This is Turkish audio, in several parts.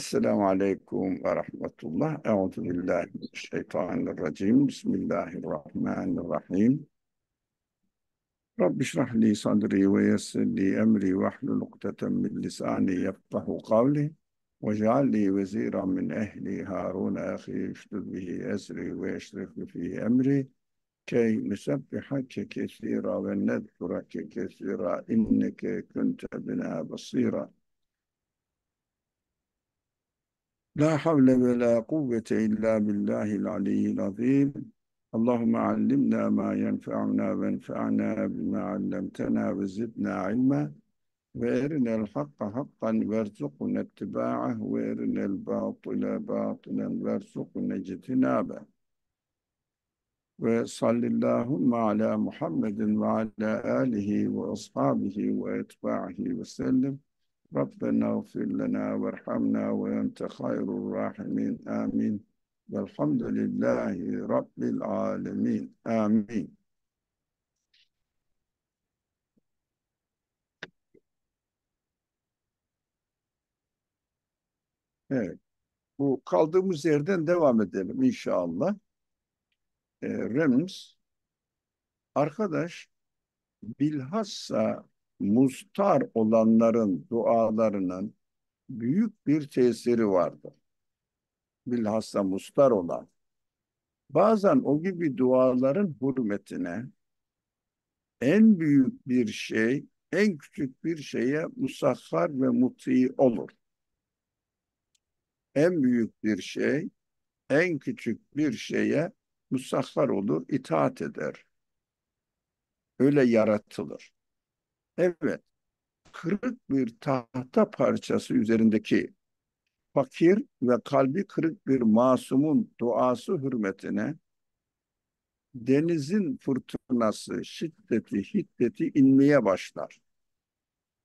السلام عليكم ورحمة الله أعوذ بالله من الشيطان الرجيم بسم الله الرحمن الرحيم رب اشرح لي صدري ويسر لي أمري وحل نقطة من لساني يفقه قولي واجعل لي وزيرا من أهلي هارون أخي اشتد به أسري ويشرف في أمري كي نسبحك كثيرا ونذكرك كثيرا إنك كنت بنا بصيرا لا حول ولا قوة إلا بالله العلي العظيم اللهم علمنا ما ينفعنا وانفعنا بما علمتنا وزدنا علما وارنا الحق حقا وارزقنا اتباعه وارنا الباطل باطلا وارزقنا اجتنابه وصل اللهم على محمد وعلى آله وأصحابه وأتباعه وسلم ربنا اغفر لنا وارحمنا وأنت خير الراحمين آمين والحمد لله رب العالمين آمين Evet. Bu kaldığımız yerden devam edelim inşallah. E, ee, Rems arkadaş bilhassa mustar olanların dualarının büyük bir tesiri vardı. Bilhassa mustar olan. Bazen o gibi duaların hürmetine en büyük bir şey, en küçük bir şeye musahhar ve muti olur. En büyük bir şey, en küçük bir şeye musahhar olur, itaat eder. Öyle yaratılır. Evet, kırık bir tahta parçası üzerindeki fakir ve kalbi kırık bir masumun duası hürmetine denizin fırtınası, şiddeti, hiddeti inmeye başlar.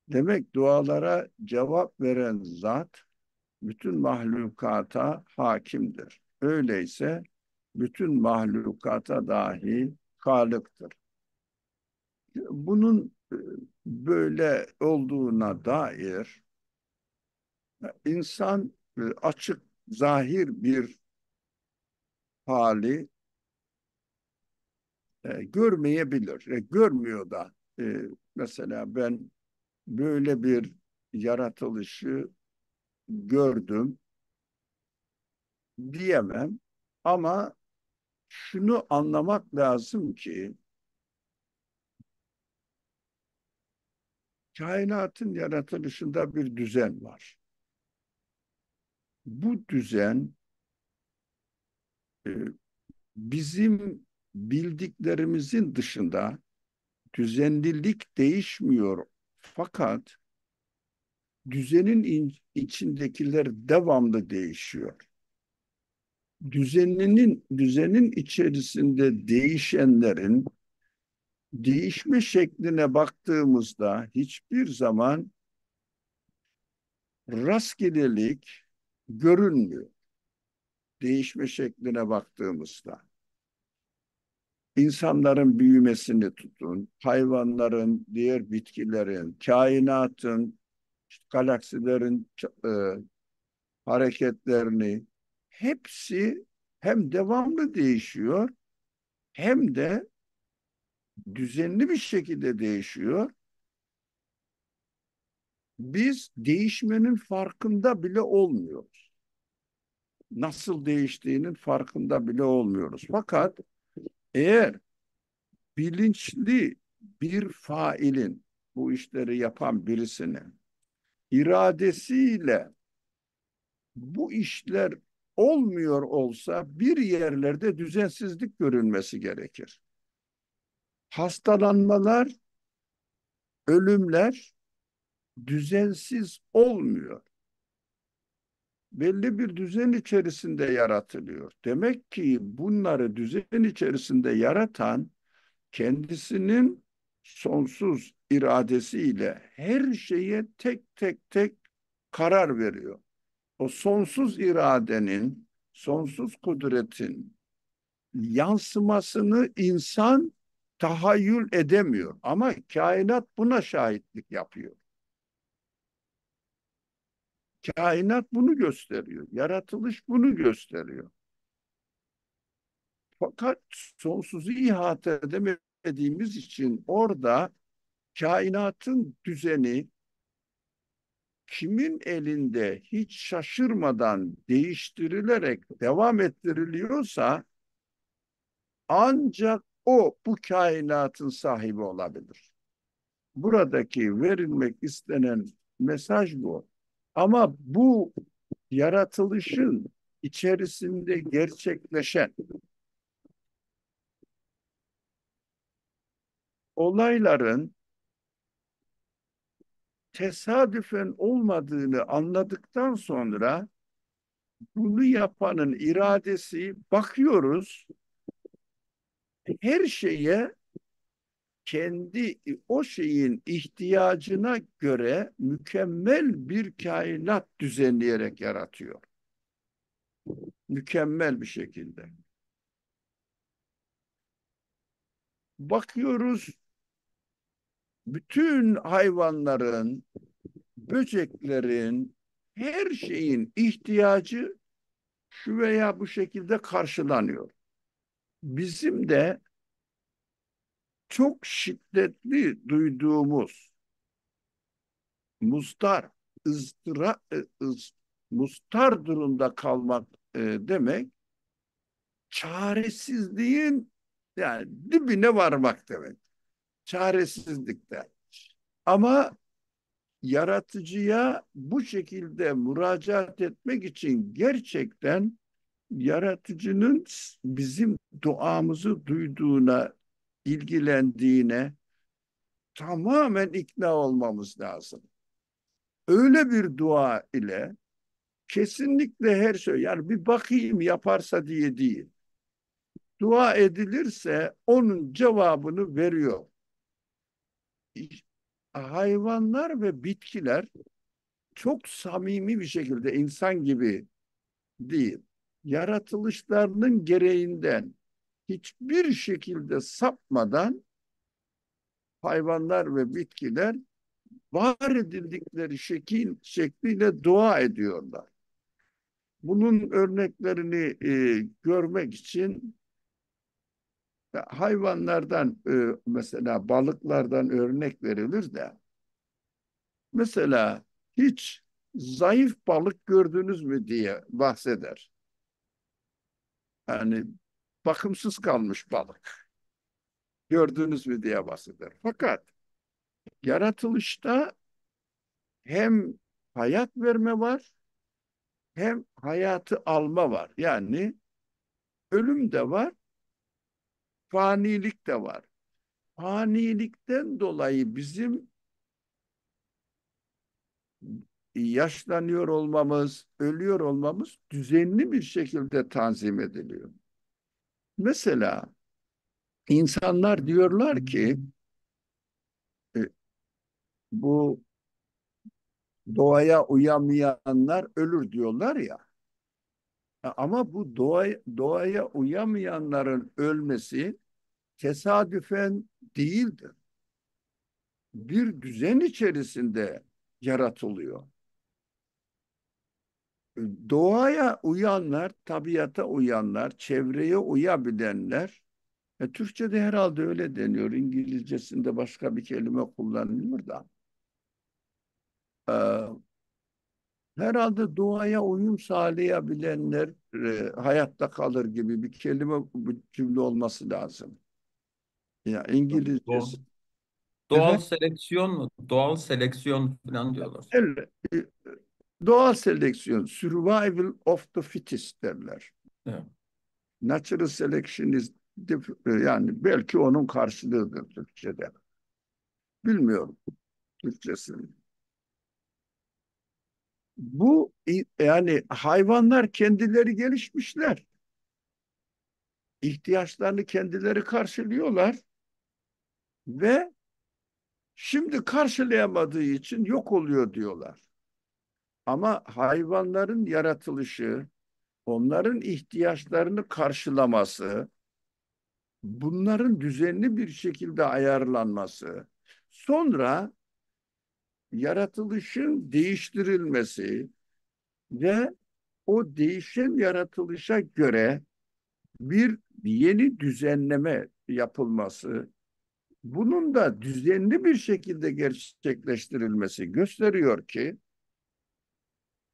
Demek dualara cevap veren zat bütün mahlukata hakimdir. Öyleyse bütün mahlukata dahi kalıktır. Bunun böyle olduğuna dair insan e, açık zahir bir hali e, görmeyebilir. E, görmüyor da. E, mesela ben böyle bir yaratılışı gördüm diyemem ama şunu anlamak lazım ki kainatın yaratılışında bir düzen var. Bu düzen e, bizim bildiklerimizin dışında düzenlilik değişmiyor fakat düzenin içindekiler devamlı değişiyor. Düzeninin düzenin içerisinde değişenlerin değişme şekline baktığımızda hiçbir zaman rastgelelik görünmüyor. Değişme şekline baktığımızda. İnsanların büyümesini tutun, hayvanların, diğer bitkilerin, kainatın, galaksilerin e, hareketlerini hepsi hem devamlı değişiyor hem de düzenli bir şekilde değişiyor. Biz değişmenin farkında bile olmuyoruz. Nasıl değiştiğinin farkında bile olmuyoruz. Fakat eğer bilinçli bir failin bu işleri yapan birisinin iradesiyle bu işler olmuyor olsa bir yerlerde düzensizlik görünmesi gerekir hastalanmalar, ölümler düzensiz olmuyor. Belli bir düzen içerisinde yaratılıyor. Demek ki bunları düzen içerisinde yaratan kendisinin sonsuz iradesiyle her şeye tek tek tek karar veriyor. O sonsuz iradenin, sonsuz kudretin yansımasını insan tahayyül edemiyor. Ama kainat buna şahitlik yapıyor. Kainat bunu gösteriyor. Yaratılış bunu gösteriyor. Fakat sonsuzu ihate edemediğimiz için orada kainatın düzeni kimin elinde hiç şaşırmadan değiştirilerek devam ettiriliyorsa ancak o bu kainatın sahibi olabilir. Buradaki verilmek istenen mesaj bu. Ama bu yaratılışın içerisinde gerçekleşen olayların tesadüfen olmadığını anladıktan sonra bunu yapanın iradesi bakıyoruz her şeye kendi o şeyin ihtiyacına göre mükemmel bir kainat düzenleyerek yaratıyor. Mükemmel bir şekilde. Bakıyoruz bütün hayvanların, böceklerin, her şeyin ihtiyacı şu veya bu şekilde karşılanıyor bizim de çok şiddetli duyduğumuz mustar, ızdıra, e, ız, mustar durumda kalmak e, demek çaresizliğin yani dibine varmak demek. çaresizlikten Ama yaratıcıya bu şekilde müracaat etmek için gerçekten yaratıcının bizim duamızı duyduğuna, ilgilendiğine tamamen ikna olmamız lazım. Öyle bir dua ile kesinlikle her şey yani bir bakayım yaparsa diye değil. Dua edilirse onun cevabını veriyor. Hayvanlar ve bitkiler çok samimi bir şekilde insan gibi değil yaratılışlarının gereğinden hiçbir şekilde sapmadan hayvanlar ve bitkiler var edildikleri şekil, şekliyle dua ediyorlar. Bunun örneklerini e, görmek için e, hayvanlardan e, mesela balıklardan örnek verilir de mesela hiç zayıf balık gördünüz mü diye bahseder. Yani bakımsız kalmış balık. Gördünüz mü diye bahseder. Fakat yaratılışta hem hayat verme var hem hayatı alma var. Yani ölüm de var, fanilik de var. Fanilikten dolayı bizim yaşlanıyor olmamız, ölüyor olmamız düzenli bir şekilde tanzim ediliyor. Mesela insanlar diyorlar ki e, bu doğaya uyamayanlar ölür diyorlar ya. E, ama bu doğaya, doğaya uyamayanların ölmesi tesadüfen değildir. Bir düzen içerisinde yaratılıyor doğaya uyanlar, tabiata uyanlar, çevreye uyabilenler, e, Türkçe'de herhalde öyle deniyor, İngilizcesinde başka bir kelime kullanılıyor da. E, herhalde doğaya uyum sağlayabilenler e, hayatta kalır gibi bir kelime bir cümle olması lazım. Ya yani İngilizcesi. Doğal, doğal evet. seleksiyon mu? Doğal seleksiyon falan diyorlar. Evet. Doğal seleksiyon, survival of the fittest derler. Evet. Natural selection is yani belki onun karşılığıdır Türkçe'de. Bilmiyorum Türkçesini. Bu yani hayvanlar kendileri gelişmişler. İhtiyaçlarını kendileri karşılıyorlar ve şimdi karşılayamadığı için yok oluyor diyorlar. Ama hayvanların yaratılışı, onların ihtiyaçlarını karşılaması, bunların düzenli bir şekilde ayarlanması, sonra yaratılışın değiştirilmesi ve o değişen yaratılışa göre bir yeni düzenleme yapılması, bunun da düzenli bir şekilde gerçekleştirilmesi gösteriyor ki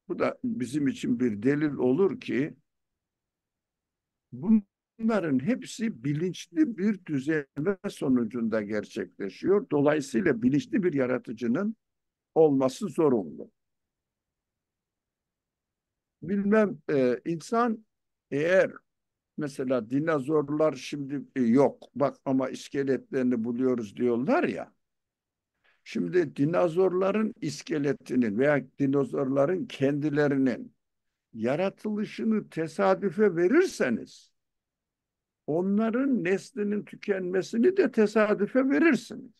bu da bizim için bir delil olur ki bunların hepsi bilinçli bir düzenleme sonucunda gerçekleşiyor. Dolayısıyla bilinçli bir yaratıcının olması zorunlu. Bilmem e, insan eğer mesela dinozorlar şimdi e, yok bak ama iskeletlerini buluyoruz diyorlar ya Şimdi dinozorların iskeletinin veya dinozorların kendilerinin yaratılışını tesadüfe verirseniz onların neslinin tükenmesini de tesadüfe verirsiniz.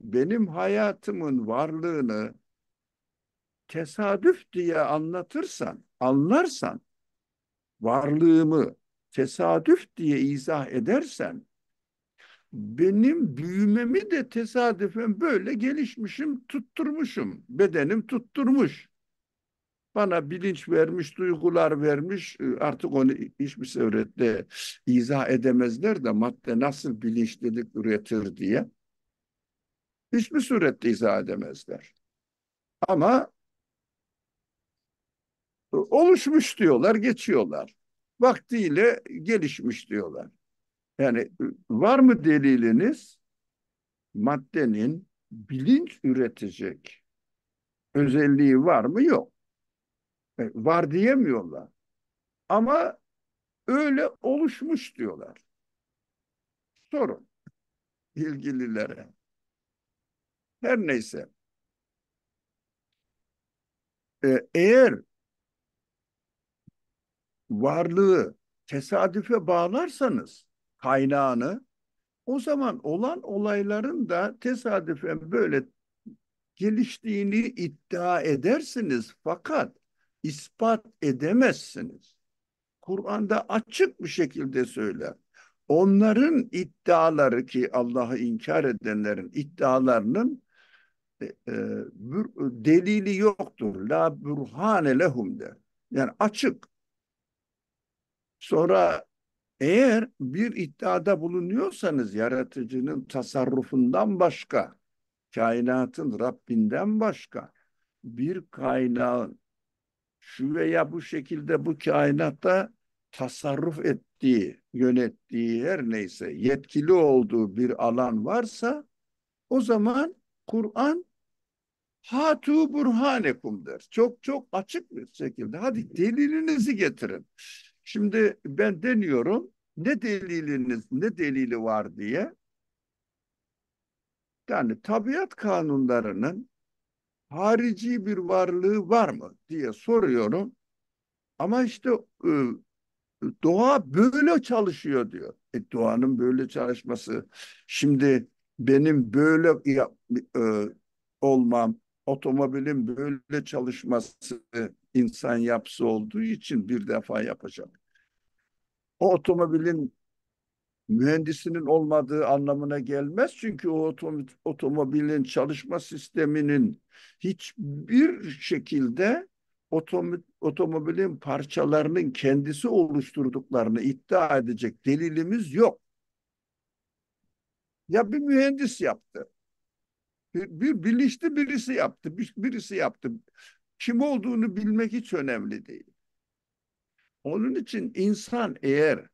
Benim hayatımın varlığını tesadüf diye anlatırsan, anlarsan varlığımı tesadüf diye izah edersen benim büyümemi de tesadüfen böyle gelişmişim, tutturmuşum. Bedenim tutturmuş. Bana bilinç vermiş, duygular vermiş. Ee, artık onu hiçbir surette izah edemezler de madde nasıl bilinçlilik üretir diye. Hiçbir surette izah edemezler. Ama oluşmuş diyorlar, geçiyorlar. Vaktiyle gelişmiş diyorlar. Yani e, var mı deliliniz? Maddenin bilinç üretecek özelliği var mı? Yok. E, var diyemiyorlar. Ama öyle oluşmuş diyorlar. Sorun ilgililere. Her neyse. E, eğer varlığı tesadüfe bağlarsanız kaynağını o zaman olan olayların da tesadüfen böyle geliştiğini iddia edersiniz fakat ispat edemezsiniz. Kur'an'da açık bir şekilde söyler. Onların iddiaları ki Allah'ı inkar edenlerin iddialarının e, e, delili yoktur. La burhane lehum der. Yani açık. Sonra eğer bir iddiada bulunuyorsanız yaratıcının tasarrufundan başka, kainatın Rabbinden başka bir kaynağın şu veya bu şekilde bu kainatta tasarruf ettiği, yönettiği her neyse yetkili olduğu bir alan varsa o zaman Kur'an hatu burhanekum der. Çok çok açık bir şekilde hadi delilinizi getirin. Şimdi ben deniyorum ne deliliniz ne delili var diye. Yani tabiat kanunlarının harici bir varlığı var mı diye soruyorum. Ama işte ıı, doğa böyle çalışıyor diyor. E, doğanın böyle çalışması şimdi benim böyle yap, e, ıı, olmam, otomobilin böyle çalışması ıı, insan yapısı olduğu için bir defa yapacağım o otomobilin mühendisinin olmadığı anlamına gelmez. Çünkü o otomobilin çalışma sisteminin hiçbir şekilde otom otomobilin parçalarının kendisi oluşturduklarını iddia edecek delilimiz yok. Ya bir mühendis yaptı. Bir, bir bilinçli birisi yaptı. Bir, birisi yaptı. Kim olduğunu bilmek hiç önemli değil. Onun için insan eğer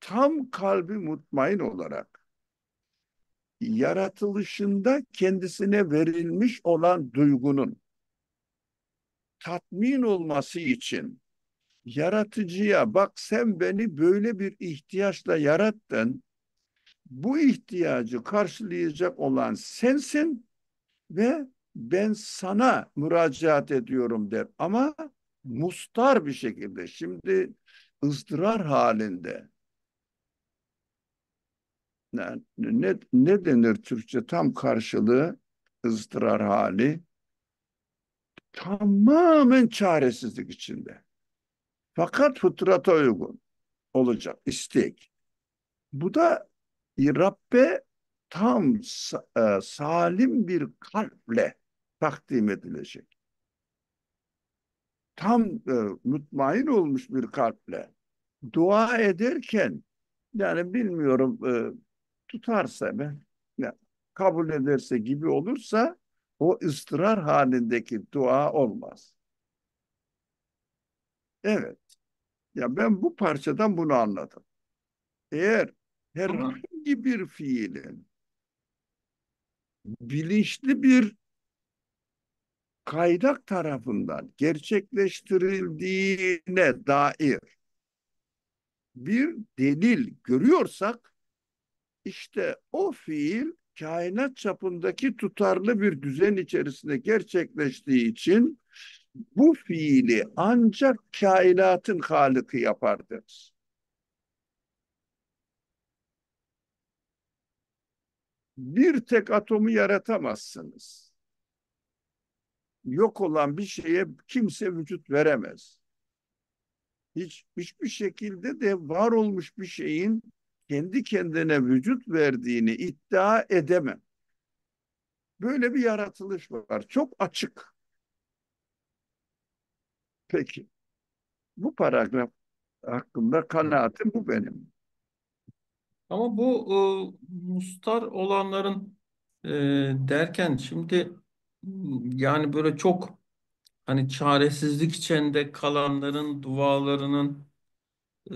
tam kalbi mutmain olarak yaratılışında kendisine verilmiş olan duygunun tatmin olması için yaratıcıya bak sen beni böyle bir ihtiyaçla yarattın. Bu ihtiyacı karşılayacak olan sensin ve ben sana müracaat ediyorum der. Ama mustar bir şekilde şimdi ızdırar halinde ne, ne, ne denir Türkçe tam karşılığı ızdırar hali tamamen çaresizlik içinde. Fakat fıtrata uygun olacak istek. Bu da Rabbe tam e, salim bir kalple takdim edilecek tam e, mutmain olmuş bir kalple dua ederken yani bilmiyorum e, tutarsa ben kabul ederse gibi olursa o ıstırar halindeki dua olmaz. Evet. Ya ben bu parçadan bunu anladım. Eğer herhangi bir fiilin bilinçli bir kaynak tarafından gerçekleştirildiğine dair bir delil görüyorsak işte o fiil kainat çapındaki tutarlı bir düzen içerisinde gerçekleştiği için bu fiili ancak kainatın haliki yapar Bir tek atomu yaratamazsınız yok olan bir şeye kimse vücut veremez. Hiç hiçbir şekilde de var olmuş bir şeyin kendi kendine vücut verdiğini iddia edemem. Böyle bir yaratılış var. Çok açık. Peki. Bu paragraf hakkında kanaatim bu benim. Ama bu e, mustar olanların e, derken şimdi yani böyle çok hani çaresizlik içinde kalanların dualarının e,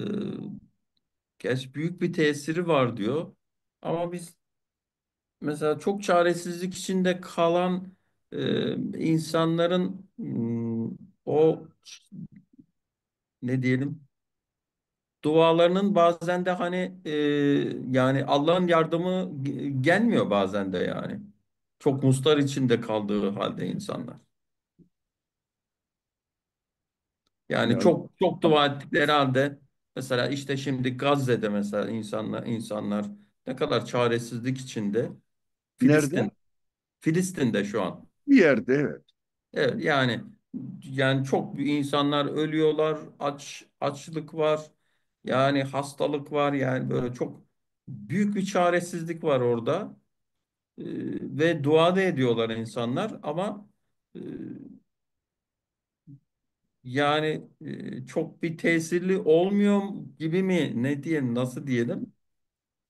gerçi büyük bir tesiri var diyor. Ama biz mesela çok çaresizlik içinde kalan e, insanların hmm, o ne diyelim dualarının bazen de hani e, yani Allah'ın yardımı gelmiyor bazen de yani. Çok mustar içinde kaldığı halde insanlar. Yani evet. çok çok dua ettikleri halde mesela işte şimdi Gazze'de mesela insanlar insanlar ne kadar çaresizlik içinde. Filistin. Nerede? Filistin'de şu an. Bir yerde evet. Evet yani yani çok insanlar ölüyorlar, aç açlık var. Yani hastalık var yani böyle çok büyük bir çaresizlik var orada e, ve dua da ediyorlar insanlar ama e, yani e, çok bir tesirli olmuyor gibi mi ne diyelim nasıl diyelim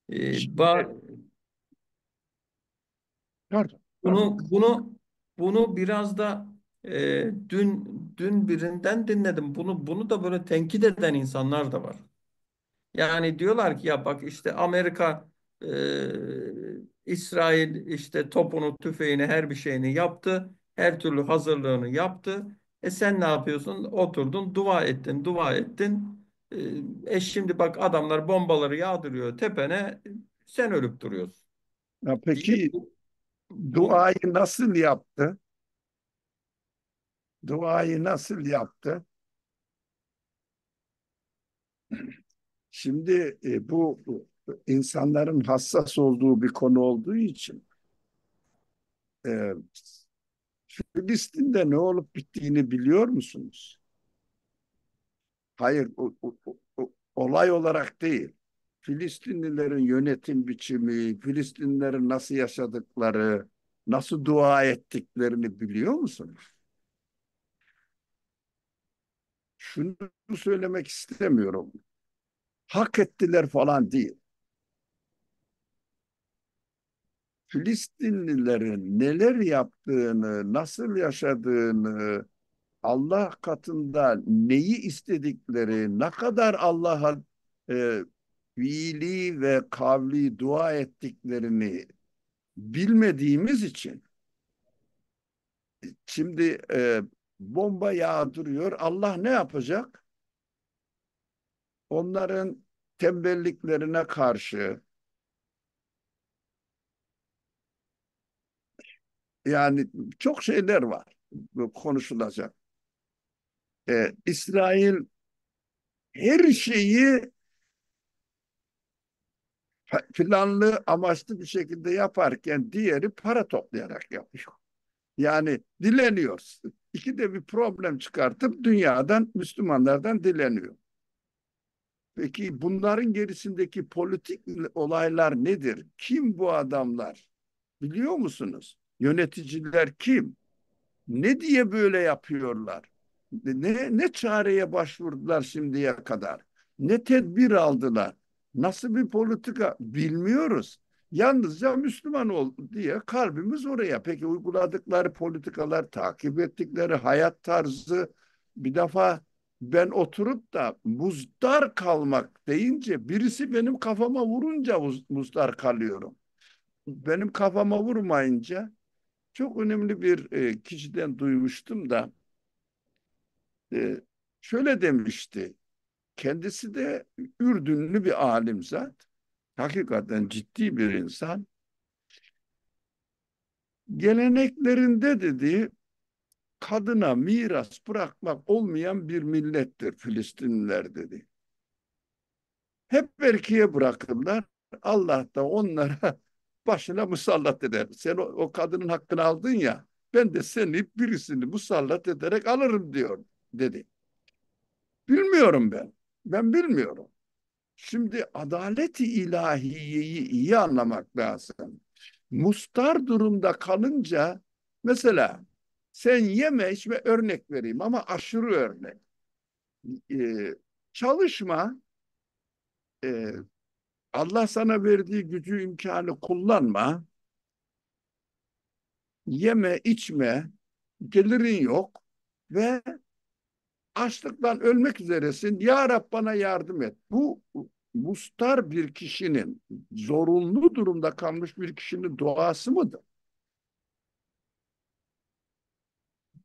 e, Şimdi, bunu bunu bunu biraz da e, dün dün birinden dinledim bunu bunu da böyle tenkit eden insanlar da var yani diyorlar ki ya bak işte Amerika e, İsrail işte topunu, tüfeğini, her bir şeyini yaptı. Her türlü hazırlığını yaptı. E sen ne yapıyorsun? Oturdun, dua ettin, dua ettin. E, e şimdi bak adamlar bombaları yağdırıyor tepene. Sen ölüp duruyorsun. Ya peki duayı nasıl yaptı? Duayı nasıl yaptı? Şimdi e, bu insanların hassas olduğu bir konu olduğu için e, Filistin'de ne olup bittiğini biliyor musunuz? Hayır, o, o, o, olay olarak değil. Filistinlilerin yönetim biçimi, Filistinlilerin nasıl yaşadıkları, nasıl dua ettiklerini biliyor musunuz? Şunu söylemek istemiyorum. Hak ettiler falan değil. Filistinlilerin neler yaptığını, nasıl yaşadığını, Allah katında neyi istedikleri, ne kadar Allah'a e, fiili ve kavli dua ettiklerini bilmediğimiz için şimdi e, bomba yağdırıyor. Allah ne yapacak? Onların tembelliklerine karşı Yani çok şeyler var konuşulacak. Ee, İsrail her şeyi planlı amaçlı bir şekilde yaparken diğeri para toplayarak yapıyor. Yani dileniyoruz. İki de bir problem çıkartıp dünyadan, Müslümanlardan dileniyor. Peki bunların gerisindeki politik olaylar nedir? Kim bu adamlar? Biliyor musunuz? Yöneticiler kim? Ne diye böyle yapıyorlar? Ne, ne çareye başvurdular şimdiye kadar? Ne tedbir aldılar? Nasıl bir politika? Bilmiyoruz. Yalnızca Müslüman ol diye kalbimiz oraya. Peki uyguladıkları politikalar, takip ettikleri hayat tarzı bir defa ben oturup da muzdar kalmak deyince birisi benim kafama vurunca muzdar kalıyorum. Benim kafama vurmayınca çok önemli bir e, kişiden duymuştum da e, şöyle demişti. Kendisi de Ürdünlü bir alim zat. Hakikaten ciddi bir insan. Geleneklerinde dedi kadına miras bırakmak olmayan bir millettir Filistinliler dedi. Hep erkeğe bırakırlar. Allah da onlara başına musallat eder. Sen o, o kadının hakkını aldın ya ben de seni birisini musallat ederek alırım diyor dedi. Bilmiyorum ben. Ben bilmiyorum. Şimdi adaleti ilahiyeyi iyi anlamak lazım. Mustar durumda kalınca mesela sen yeme içme örnek vereyim ama aşırı örnek. Ee, çalışma e, Allah sana verdiği gücü imkanı kullanma. Yeme, içme, gelirin yok ve açlıktan ölmek üzeresin. Ya Rab bana yardım et. Bu mustar bir kişinin, zorunlu durumda kalmış bir kişinin duası mıdır?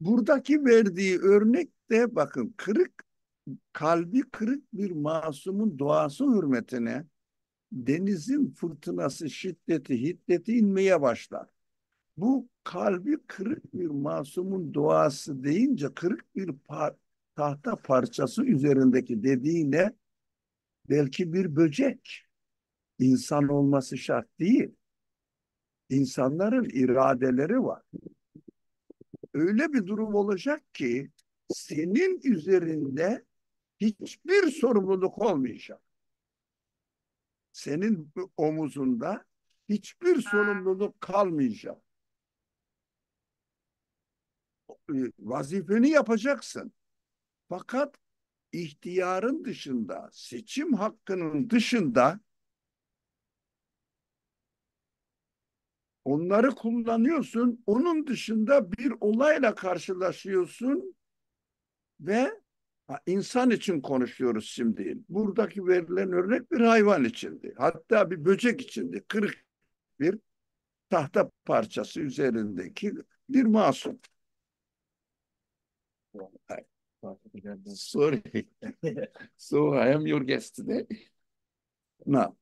Buradaki verdiği örnek de bakın kırık, kalbi kırık bir masumun duası hürmetine denizin fırtınası, şiddeti, hiddeti inmeye başlar. Bu kalbi kırık bir masumun duası deyince kırık bir par tahta parçası üzerindeki dediğine belki bir böcek. insan olması şart değil. İnsanların iradeleri var. Öyle bir durum olacak ki senin üzerinde hiçbir sorumluluk olmayacak senin omuzunda hiçbir sorumluluk kalmayacak. E, vazifeni yapacaksın. Fakat ihtiyarın dışında, seçim hakkının dışında onları kullanıyorsun. Onun dışında bir olayla karşılaşıyorsun ve Ha, insan için konuşuyoruz şimdi. Buradaki verilen örnek bir hayvan içindi. Hatta bir böcek içindi. Kırık bir tahta parçası üzerindeki bir masum. Sorry. so I am your guest today. Now.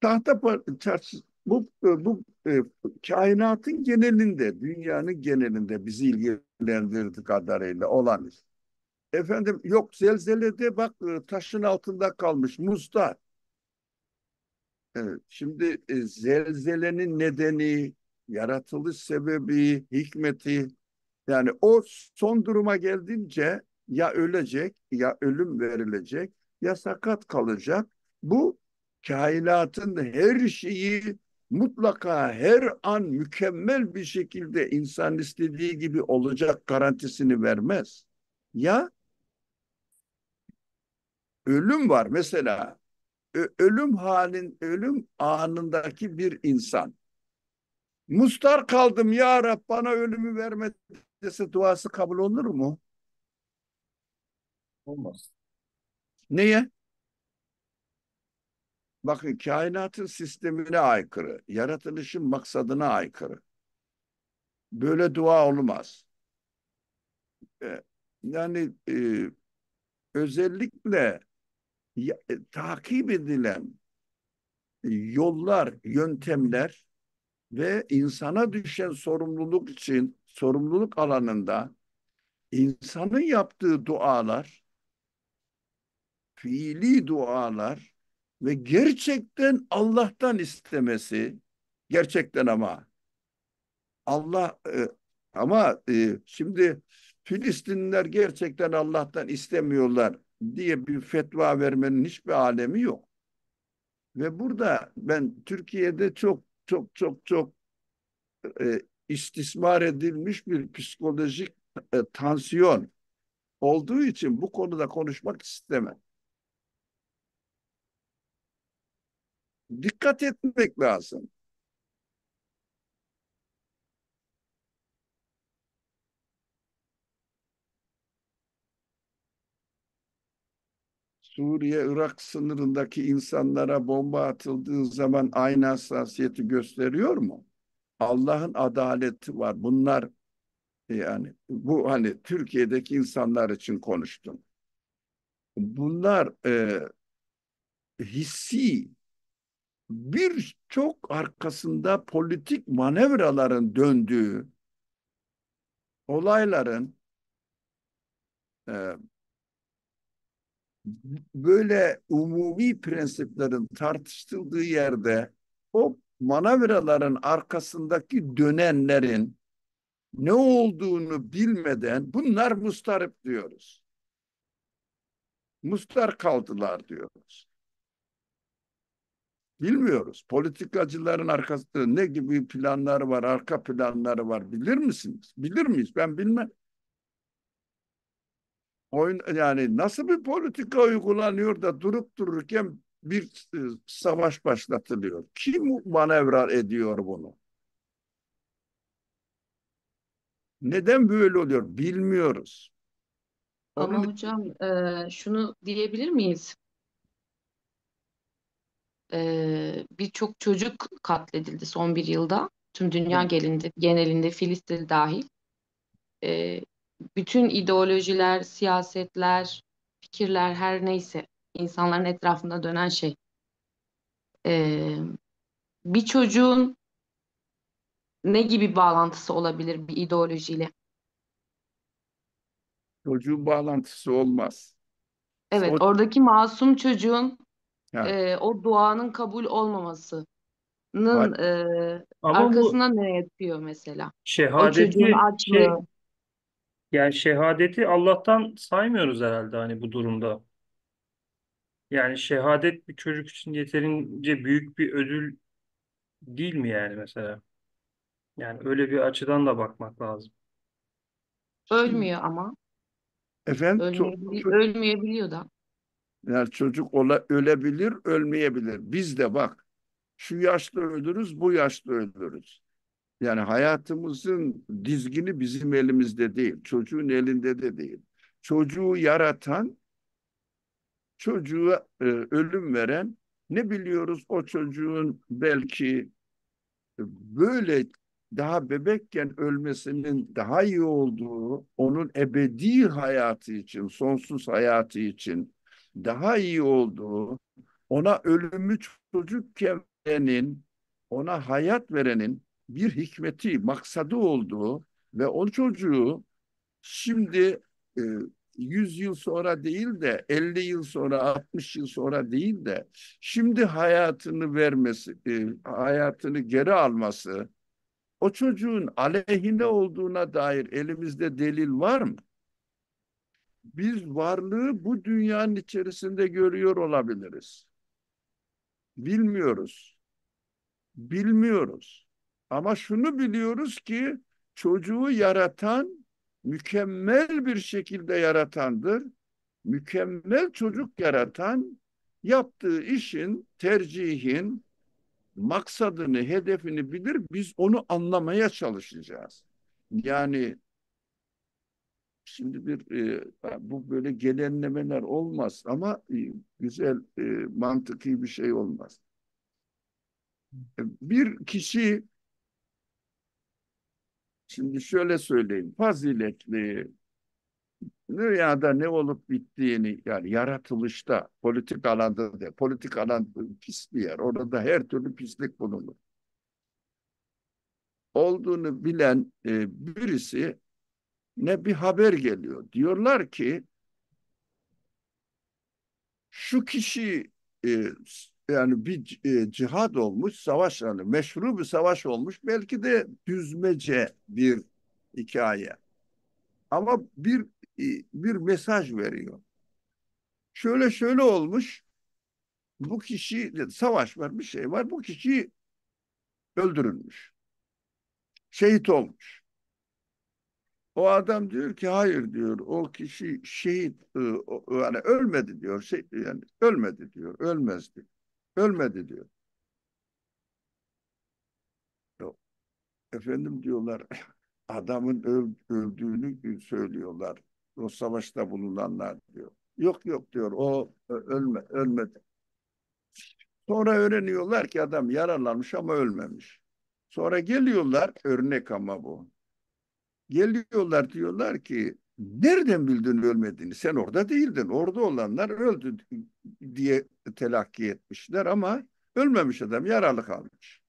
Tahta parçası bu e, bu e, kainatın genelinde, dünyanın genelinde bizi ilgilendirdi kadarıyla olan iş. Efendim yok zelzelede bak e, taşın altında kalmış muzda. Evet, şimdi e, zelzelenin nedeni, yaratılış sebebi, hikmeti yani o son duruma geldiğince ya ölecek ya ölüm verilecek ya sakat kalacak. Bu kainatın her şeyi mutlaka her an mükemmel bir şekilde insan istediği gibi olacak garantisini vermez. Ya ölüm var mesela ölüm halin ölüm anındaki bir insan. Mustar kaldım ya Rab bana ölümü verme dese duası kabul olur mu? Olmaz. Niye? bakın kainatın sistemine aykırı, yaratılışın maksadına aykırı. Böyle dua olmaz. E, yani e, özellikle ya, e, takip edilen yollar, yöntemler ve insana düşen sorumluluk için sorumluluk alanında insanın yaptığı dualar, fiili dualar ve gerçekten Allah'tan istemesi gerçekten ama Allah e, ama e, şimdi Filistinliler gerçekten Allah'tan istemiyorlar diye bir fetva vermenin hiçbir alemi yok. Ve burada ben Türkiye'de çok çok çok çok e, istismar edilmiş bir psikolojik e, tansiyon olduğu için bu konuda konuşmak istemem. dikkat etmek lazım. Suriye-Irak sınırındaki insanlara bomba atıldığı zaman aynı hassasiyeti gösteriyor mu? Allah'ın adaleti var. Bunlar e, yani bu hani Türkiye'deki insanlar için konuştum. Bunlar e, hissi birçok arkasında politik manevraların döndüğü olayların e, böyle umumi prensiplerin tartışıldığı yerde o manevraların arkasındaki dönenlerin ne olduğunu bilmeden bunlar mustarip diyoruz. Mustar kaldılar diyoruz. Bilmiyoruz. Politikacıların arkasında ne gibi planları var, arka planları var bilir misiniz? Bilir miyiz? Ben bilmem. Oyun, yani nasıl bir politika uygulanıyor da durup dururken bir e, savaş başlatılıyor. Kim manevra ediyor bunu? Neden böyle oluyor? Bilmiyoruz. Ama Onun... hocam e, şunu diyebilir miyiz? e, birçok çocuk katledildi son bir yılda. Tüm dünya gelindi, genelinde Filistin dahil. bütün ideolojiler, siyasetler, fikirler her neyse insanların etrafında dönen şey. bir çocuğun ne gibi bağlantısı olabilir bir ideolojiyle? Çocuğun bağlantısı olmaz. Evet, oradaki masum çocuğun yani. E, o duanın kabul olmamasının Var. e, Ama bu arkasına ne yatıyor mesela? O çocuğun şehadeti şey açlığı. yani şehadeti Allah'tan saymıyoruz herhalde hani bu durumda. Yani şehadet bir çocuk için yeterince büyük bir ödül değil mi yani mesela? Yani öyle bir açıdan da bakmak lazım. Şimdi Ölmüyor ama. efendim çok, Ölmeyebiliyor, çok ölmeyebiliyor da. Yani çocuk ola, ölebilir, ölmeyebilir. Biz de bak şu yaşta ölürüz, bu yaşta ölürüz. Yani hayatımızın dizgini bizim elimizde değil, çocuğun elinde de değil. Çocuğu yaratan, çocuğa e, ölüm veren ne biliyoruz o çocuğun belki böyle daha bebekken ölmesinin daha iyi olduğu, onun ebedi hayatı için, sonsuz hayatı için daha iyi olduğu, ona ölümü çocuk verenin, ona hayat verenin bir hikmeti, maksadı olduğu ve o çocuğu şimdi e, 100 yıl sonra değil de 50 yıl sonra 60 yıl sonra değil de şimdi hayatını vermesi, e, hayatını geri alması o çocuğun aleyhine olduğuna dair elimizde delil var mı? biz varlığı bu dünyanın içerisinde görüyor olabiliriz. Bilmiyoruz. Bilmiyoruz. Ama şunu biliyoruz ki çocuğu yaratan mükemmel bir şekilde yaratandır. Mükemmel çocuk yaratan yaptığı işin, tercihin maksadını, hedefini bilir. Biz onu anlamaya çalışacağız. Yani Şimdi bir e, bu böyle gelenlemeler olmaz ama e, güzel e, mantıki bir şey olmaz. E, bir kişi şimdi şöyle söyleyeyim faziletli dünyada ne olup bittiğini yani yaratılışta politik alanda da, politik alan pis bir yer orada her türlü pislik bulunur olduğunu bilen e, birisi ne bir haber geliyor. Diyorlar ki şu kişi e, yani bir e, cihad olmuş, savaş yani meşru bir savaş olmuş. Belki de düzmece bir hikaye. Ama bir e, bir mesaj veriyor. Şöyle şöyle olmuş. Bu kişi savaş var, bir şey var. Bu kişi öldürülmüş. Şehit olmuş. O adam diyor ki hayır diyor o kişi şehit yani ıı, ıı, ölmedi diyor şey, yani ölmedi diyor ölmezdi ölmedi diyor. Efendim diyorlar adamın öldüğünü söylüyorlar o savaşta bulunanlar diyor. Yok yok diyor o ölme, ölmedi. Sonra öğreniyorlar ki adam yaralanmış ama ölmemiş. Sonra geliyorlar örnek ama bu. Geliyorlar diyorlar ki nereden bildin ölmediğini? Sen orada değildin. Orada olanlar öldü diye telakki etmişler ama ölmemiş adam yaralı kalmış.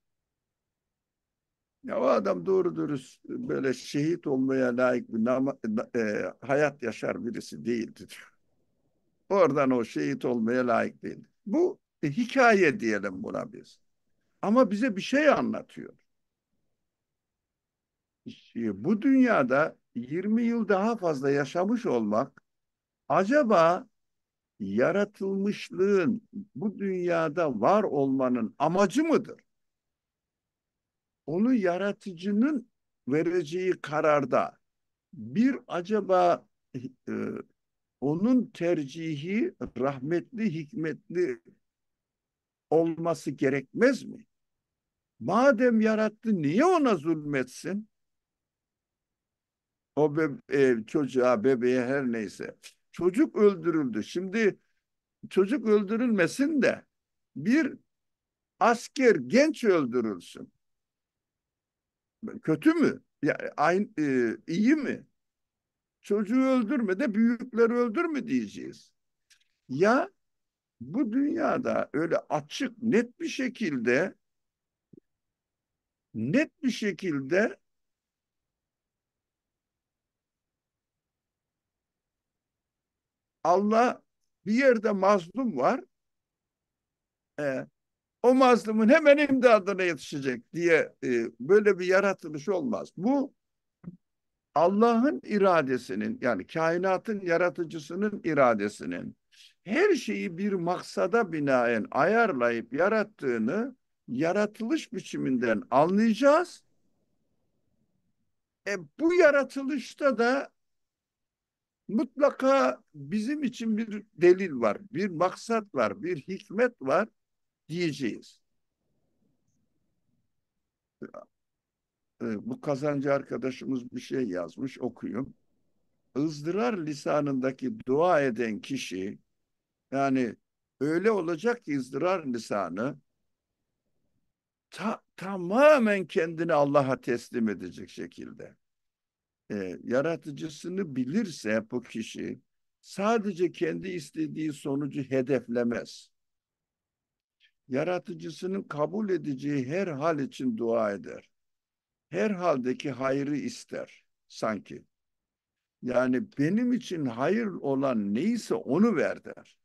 Ya o adam doğru dürüst böyle şehit olmaya layık bir nama, e, hayat yaşar birisi değildi. Oradan o şehit olmaya layık değildi. Bu e, hikaye diyelim buna biz. Ama bize bir şey anlatıyor. Ee, bu dünyada 20 yıl daha fazla yaşamış olmak acaba yaratılmışlığın bu dünyada var olmanın amacı mıdır? Onu yaratıcının vereceği kararda bir acaba e, onun tercihi rahmetli, hikmetli olması gerekmez mi? Madem yarattı niye ona zulmetsin? O be, e, çocuğa, bebeğe her neyse. Çocuk öldürüldü. Şimdi çocuk öldürülmesin de bir asker genç öldürülsün. Kötü mü? Ya, aynı, e, iyi mi? Çocuğu öldürme de büyükleri öldürme diyeceğiz. Ya bu dünyada öyle açık, net bir şekilde net bir şekilde Allah bir yerde mazlum var. E, o mazlumun hemen imdadına yetişecek diye e, böyle bir yaratılış olmaz. Bu Allah'ın iradesinin yani kainatın yaratıcısının iradesinin her şeyi bir maksada binaen ayarlayıp yarattığını yaratılış biçiminden anlayacağız. E, bu yaratılışta da mutlaka bizim için bir delil var, bir maksat var, bir hikmet var diyeceğiz. Ee, bu kazancı arkadaşımız bir şey yazmış, okuyun. ızdırar lisanındaki dua eden kişi, yani öyle olacak ki ızdırar lisanı, ta tamamen kendini Allah'a teslim edecek şekilde e, yaratıcısını bilirse bu kişi sadece kendi istediği sonucu hedeflemez. Yaratıcısının kabul edeceği her hal için dua eder. Her haldeki hayrı ister sanki. Yani benim için hayır olan neyse onu ver der.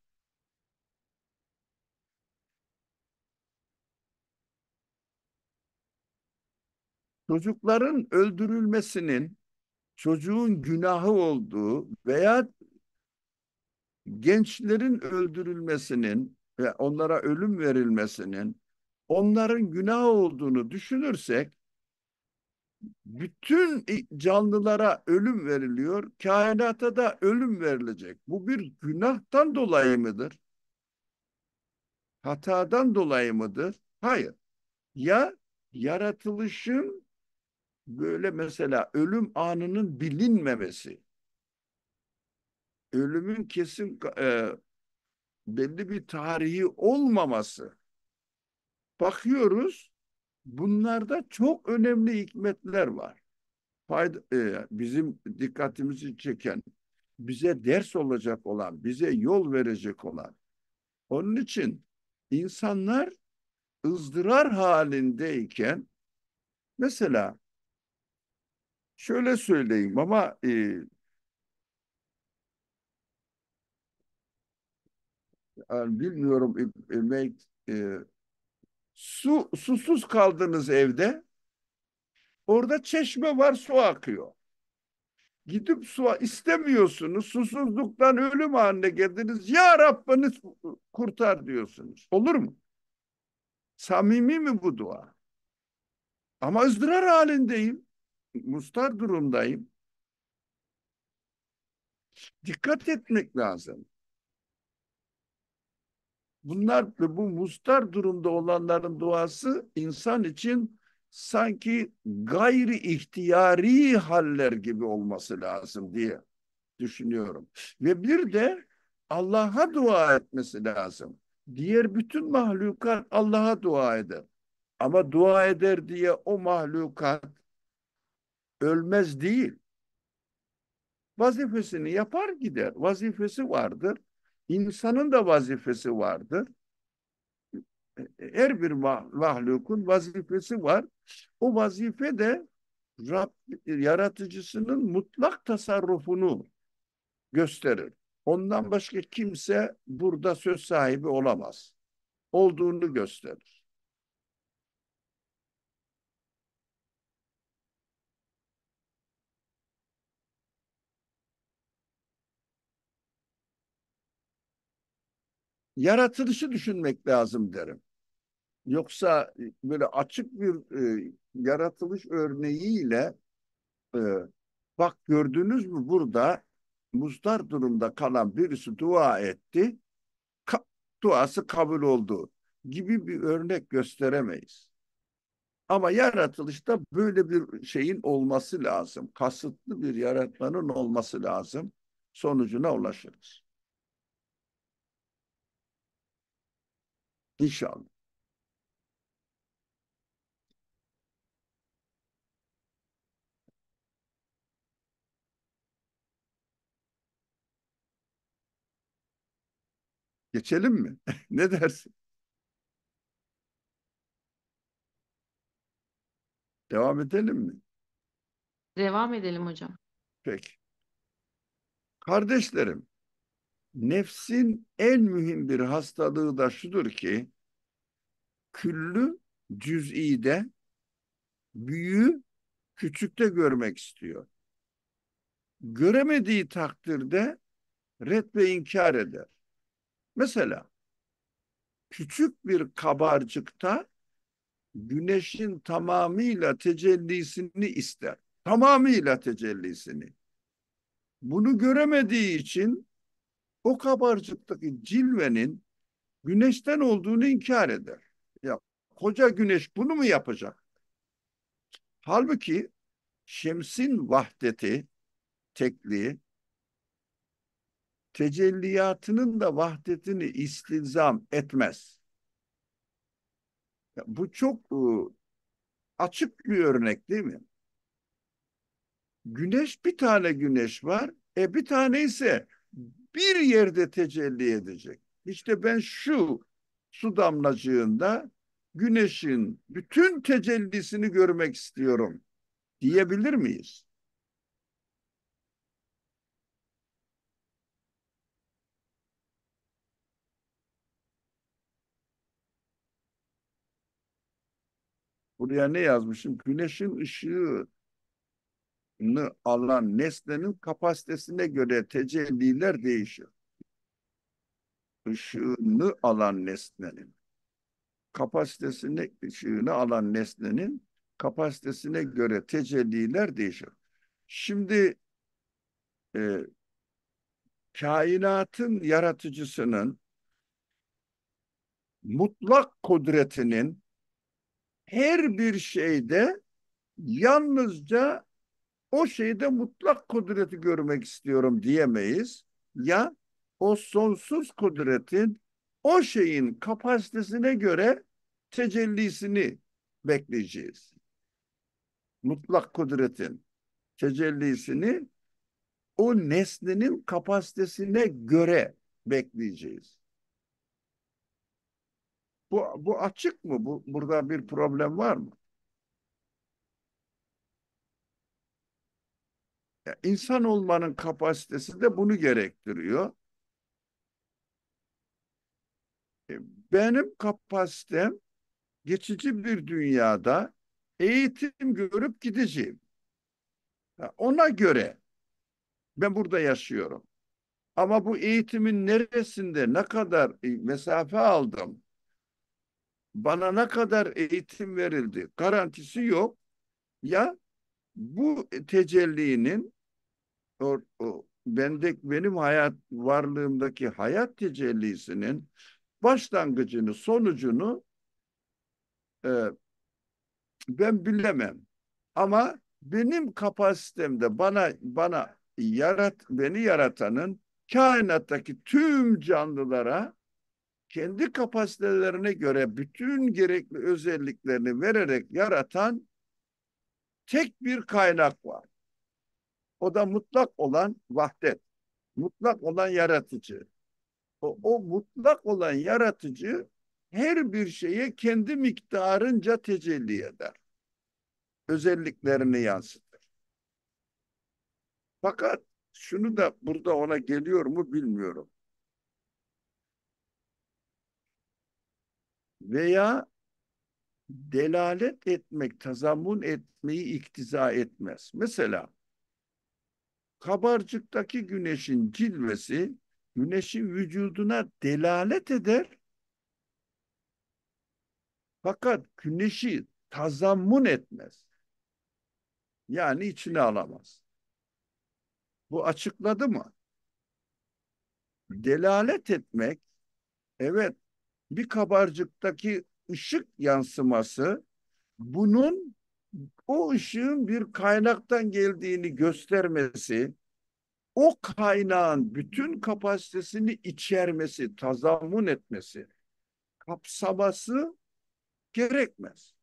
Çocukların öldürülmesinin çocuğun günahı olduğu veya gençlerin öldürülmesinin ve onlara ölüm verilmesinin onların günah olduğunu düşünürsek bütün canlılara ölüm veriliyor, kainata da ölüm verilecek. Bu bir günahtan dolayı mıdır? Hatadan dolayı mıdır? Hayır. Ya yaratılışın böyle mesela ölüm anının bilinmemesi, ölümün kesin e, belli bir tarihi olmaması. Bakıyoruz bunlarda çok önemli hikmetler var. Fayda, e, bizim dikkatimizi çeken, bize ders olacak olan, bize yol verecek olan. Onun için insanlar ızdırar halindeyken mesela Şöyle söyleyeyim ama e, yani bilmiyorum emek e, e, su susuz kaldınız evde. Orada çeşme var, su akıyor. Gidip su istemiyorsunuz. Susuzluktan ölüm haline geldiniz. Ya Rabbiniz kurtar diyorsunuz. Olur mu? Samimi mi bu dua? Ama ızdırar halindeyim mustar durumdayım. Dikkat etmek lazım. Bunlar bu mustar durumda olanların duası insan için sanki gayri ihtiyari haller gibi olması lazım diye düşünüyorum. Ve bir de Allah'a dua etmesi lazım. Diğer bütün mahlukat Allah'a dua eder. Ama dua eder diye o mahlukat ölmez değil. Vazifesini yapar gider. Vazifesi vardır. İnsanın da vazifesi vardır. Her bir mahlukun vazifesi var. O vazife de Rab, yaratıcısının mutlak tasarrufunu gösterir. Ondan başka kimse burada söz sahibi olamaz. Olduğunu gösterir. yaratılışı düşünmek lazım derim. Yoksa e, böyle açık bir e, yaratılış örneğiyle e, bak gördünüz mü burada muzdar durumda kalan birisi dua etti. Ka duası kabul oldu gibi bir örnek gösteremeyiz. Ama yaratılışta böyle bir şeyin olması lazım. Kasıtlı bir yaratmanın olması lazım. Sonucuna ulaşırız. İnşallah. Geçelim mi? ne dersin? Devam edelim mi? Devam edelim hocam. Peki. Kardeşlerim, nefsin en mühim bir hastalığı da şudur ki küllü de büyü küçükte görmek istiyor. Göremediği takdirde red ve inkar eder. Mesela küçük bir kabarcıkta güneşin tamamıyla tecellisini ister. Tamamıyla tecellisini. Bunu göremediği için o kabarcıktaki cilvenin güneşten olduğunu inkar eder. Ya koca güneş bunu mu yapacak? Halbuki şemsin vahdeti, tekliği, tecelliyatının da vahdetini istilzam etmez. Ya bu çok ıı, açık bir örnek değil mi? Güneş bir tane güneş var. E bir tane ise bir yerde tecelli edecek. İşte ben şu su damlacığında güneşin bütün tecellisini görmek istiyorum diyebilir miyiz? Buraya ne yazmışım? Güneşin ışığı alan nesnenin kapasitesine göre tecelliler değişir. Işığını alan nesnenin kapasitesine ışığını alan nesnenin kapasitesine göre tecelliler değişir. Şimdi e, kainatın yaratıcısının mutlak kudretinin her bir şeyde yalnızca o şeyde mutlak kudreti görmek istiyorum diyemeyiz. Ya o sonsuz kudretin o şeyin kapasitesine göre tecellisini bekleyeceğiz. Mutlak kudretin tecellisini o nesnenin kapasitesine göre bekleyeceğiz. Bu, bu açık mı? Bu, burada bir problem var mı? Yani insan olmanın kapasitesi de bunu gerektiriyor. E, benim kapasitem geçici bir dünyada eğitim görüp gideceğim. Ona göre ben burada yaşıyorum. Ama bu eğitimin neresinde ne kadar e, mesafe aldım? Bana ne kadar eğitim verildi? Garantisi yok. Ya bu e, tecellinin o, o bendek benim hayat varlığımdaki hayat tecellisinin başlangıcını, sonucunu e, ben bilemem. Ama benim kapasitemde bana bana yarat beni yaratanın kainattaki tüm canlılara kendi kapasitelerine göre bütün gerekli özelliklerini vererek yaratan tek bir kaynak var. O da mutlak olan vahdet. Mutlak olan yaratıcı. O, o mutlak olan yaratıcı her bir şeye kendi miktarınca tecelli eder. Özelliklerini yansıtır. Fakat şunu da burada ona geliyor mu bilmiyorum. Veya delalet etmek, tazammun etmeyi iktiza etmez. Mesela kabarcıktaki güneşin cilvesi güneşin vücuduna delalet eder. Fakat güneşi tazammun etmez. Yani içine alamaz. Bu açıkladı mı? Delalet etmek, evet bir kabarcıktaki ışık yansıması bunun o ışığın bir kaynaktan geldiğini göstermesi, o kaynağın bütün kapasitesini içermesi, tazamun etmesi, kapsaması gerekmez.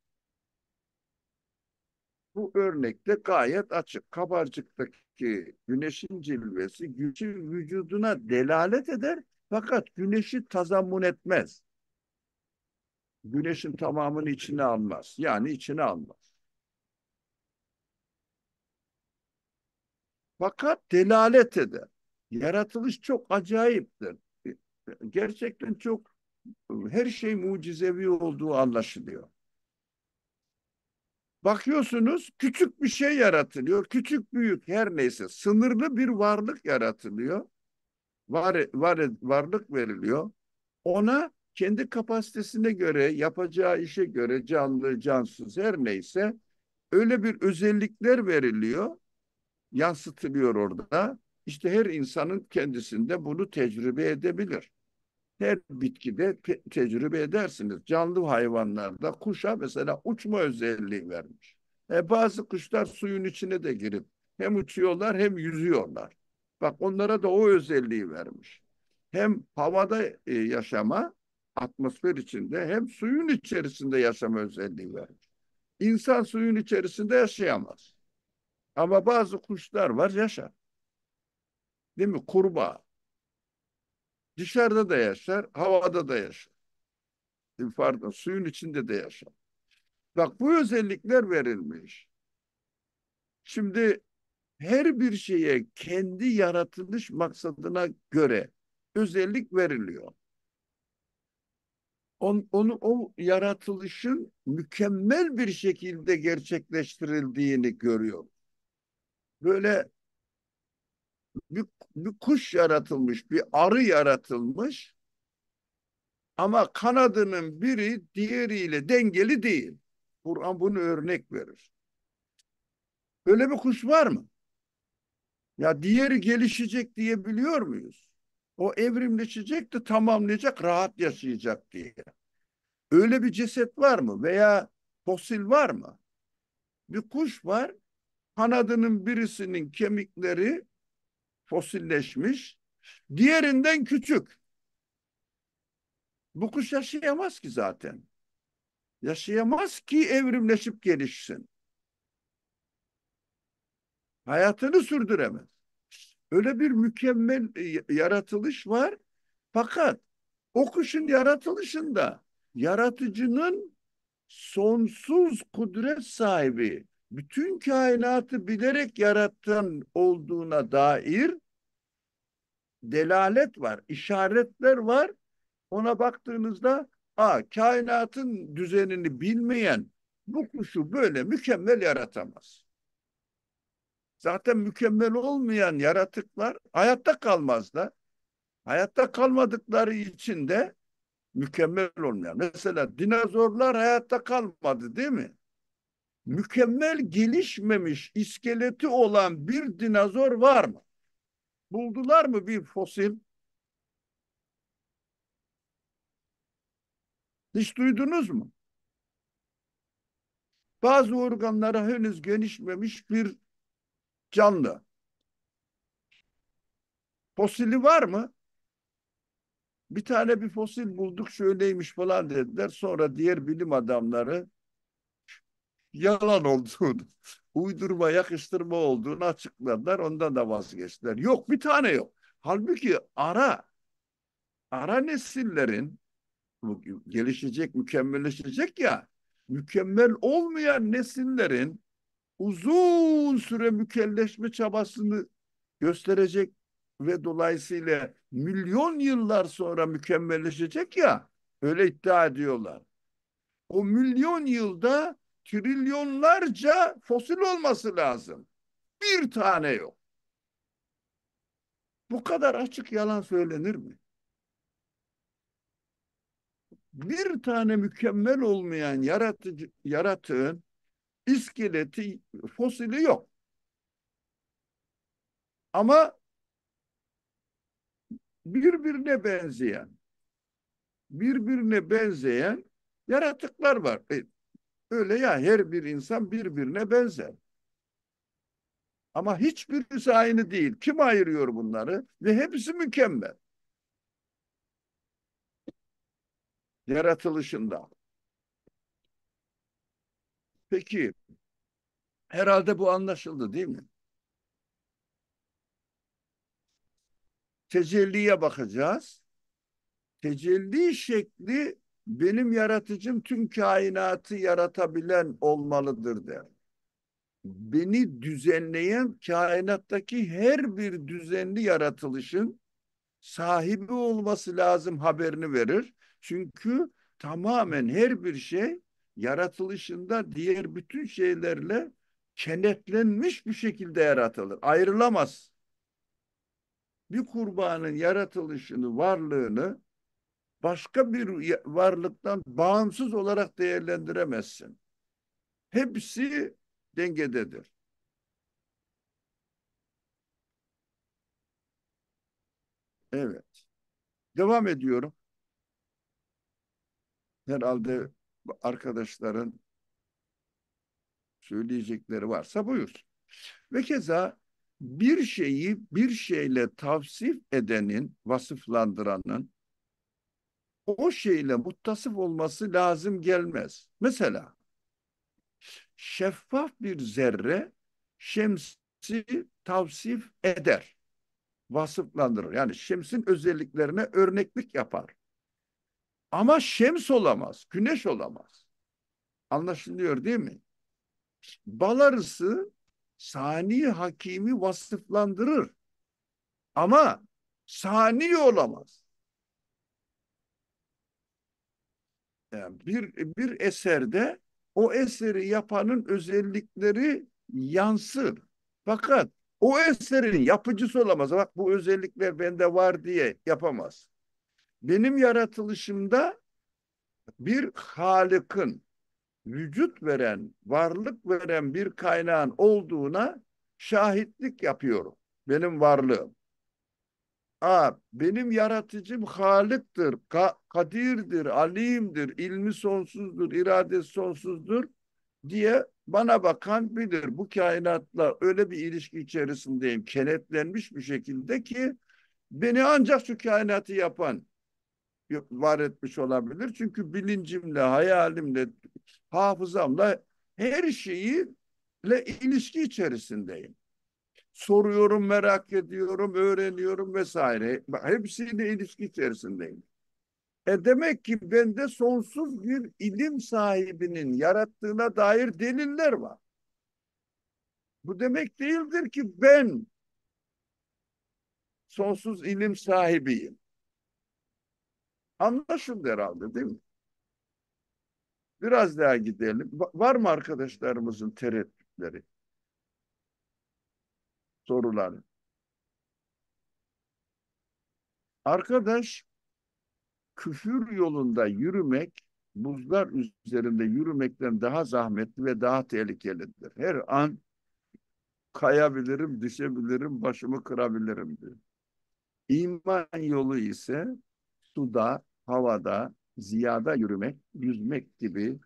Bu örnekte gayet açık. Kabarcıktaki güneşin cilvesi güneşin vücuduna delalet eder fakat güneşi tazamun etmez. Güneşin tamamını içine almaz. Yani içine almaz. fakat delalet eder. Yaratılış çok acayiptir. Gerçekten çok her şey mucizevi olduğu anlaşılıyor. Bakıyorsunuz küçük bir şey yaratılıyor. Küçük büyük her neyse sınırlı bir varlık yaratılıyor. Var, var, varlık veriliyor. Ona kendi kapasitesine göre, yapacağı işe göre canlı, cansız her neyse öyle bir özellikler veriliyor yansıtılıyor orada. İşte her insanın kendisinde bunu tecrübe edebilir. Her bitkide te tecrübe edersiniz. Canlı hayvanlarda kuşa mesela uçma özelliği vermiş. E bazı kuşlar suyun içine de girip hem uçuyorlar hem yüzüyorlar. Bak onlara da o özelliği vermiş. Hem havada e, yaşama, atmosfer içinde hem suyun içerisinde yaşama özelliği vermiş. İnsan suyun içerisinde yaşayamaz. Ama bazı kuşlar var yaşar. Değil mi? Kurbağa. Dışarıda da yaşar, havada da yaşar. Pardon, suyun içinde de yaşar. Bak bu özellikler verilmiş. Şimdi her bir şeye kendi yaratılış maksadına göre özellik veriliyor. On, onu o yaratılışın mükemmel bir şekilde gerçekleştirildiğini görüyor böyle bir, bir kuş yaratılmış, bir arı yaratılmış ama kanadının biri diğeriyle dengeli değil. Kur'an bunu örnek verir. Öyle bir kuş var mı? Ya diğeri gelişecek diye biliyor muyuz? O evrimleşecek de tamamlayacak, rahat yaşayacak diye. Öyle bir ceset var mı? Veya fosil var mı? Bir kuş var, kanadının birisinin kemikleri fosilleşmiş, diğerinden küçük. Bu kuş yaşayamaz ki zaten. Yaşayamaz ki evrimleşip gelişsin. Hayatını sürdüremez. Öyle bir mükemmel e, yaratılış var. Fakat o kuşun yaratılışında yaratıcının sonsuz kudret sahibi bütün kainatı bilerek yaratan olduğuna dair delalet var, işaretler var. Ona baktığınızda a kainatın düzenini bilmeyen bu kuşu böyle mükemmel yaratamaz. Zaten mükemmel olmayan yaratıklar hayatta kalmazlar. Hayatta kalmadıkları için de mükemmel olmayan. Mesela dinozorlar hayatta kalmadı değil mi? mükemmel gelişmemiş iskeleti olan bir dinozor var mı? Buldular mı bir fosil? Hiç duydunuz mu? Bazı organlara henüz genişmemiş bir canlı. Fosili var mı? Bir tane bir fosil bulduk şöyleymiş falan dediler. Sonra diğer bilim adamları yalan olduğunu, uydurma, yakıştırma olduğunu açıkladılar. Ondan da vazgeçtiler. Yok bir tane yok. Halbuki ara, ara nesillerin gelişecek, mükemmelleşecek ya, mükemmel olmayan nesillerin uzun süre mükelleşme çabasını gösterecek ve dolayısıyla milyon yıllar sonra mükemmelleşecek ya öyle iddia ediyorlar. O milyon yılda trilyonlarca fosil olması lazım. Bir tane yok. Bu kadar açık yalan söylenir mi? Bir tane mükemmel olmayan yaratıcı, yaratığın iskeleti, fosili yok. Ama birbirine benzeyen, birbirine benzeyen yaratıklar var. E, Öyle ya her bir insan birbirine benzer. Ama hiçbirisi aynı değil. Kim ayırıyor bunları? Ve hepsi mükemmel. Yaratılışında. Peki herhalde bu anlaşıldı değil mi? Tecelliye bakacağız. Tecelli şekli benim yaratıcım tüm kainatı yaratabilen olmalıdır der. Beni düzenleyen kainattaki her bir düzenli yaratılışın sahibi olması lazım haberini verir. Çünkü tamamen her bir şey yaratılışında diğer bütün şeylerle kenetlenmiş bir şekilde yaratılır. Ayrılamaz. Bir kurbanın yaratılışını, varlığını başka bir varlıktan bağımsız olarak değerlendiremezsin. Hepsi dengededir. Evet. Devam ediyorum. Herhalde arkadaşların söyleyecekleri varsa buyur. Ve keza bir şeyi bir şeyle tavsif edenin, vasıflandıranın o şeyle muttasıf olması lazım gelmez. Mesela şeffaf bir zerre şemsi tavsif eder. Vasıflandırır. Yani şemsin özelliklerine örneklik yapar. Ama şems olamaz, güneş olamaz. Anlaşılıyor değil mi? Bal arısı sani hakimi vasıflandırır. Ama sani olamaz. Yani ee, bir, bir eserde o eseri yapanın özellikleri yansır. Fakat o eserin yapıcısı olamaz. Bak bu özellikler bende var diye yapamaz. Benim yaratılışımda bir Halık'ın vücut veren, varlık veren bir kaynağın olduğuna şahitlik yapıyorum. Benim varlığım. A, benim yaratıcım Halık'tır, ka Kadir'dir, Alim'dir, ilmi sonsuzdur, iradesi sonsuzdur diye bana bakan bilir. Bu kainatla öyle bir ilişki içerisindeyim, kenetlenmiş bir şekilde ki beni ancak şu kainatı yapan var etmiş olabilir. Çünkü bilincimle, hayalimle, hafızamla her şeyiyle ilişki içerisindeyim soruyorum, merak ediyorum, öğreniyorum vesaire. Hepsiyle ilişki içerisindeyim. E demek ki bende sonsuz bir ilim sahibinin yarattığına dair deliller var. Bu demek değildir ki ben sonsuz ilim sahibiyim. Anlaşıldı herhalde değil mi? Biraz daha gidelim. Var mı arkadaşlarımızın tereddütleri? Sorular. Arkadaş küfür yolunda yürümek buzlar üzerinde yürümekten daha zahmetli ve daha tehlikelidir. Her an kayabilirim, düşebilirim, başımı kırabilirim diyor. İman yolu ise suda, havada, ziyada yürümek, yüzmek gibi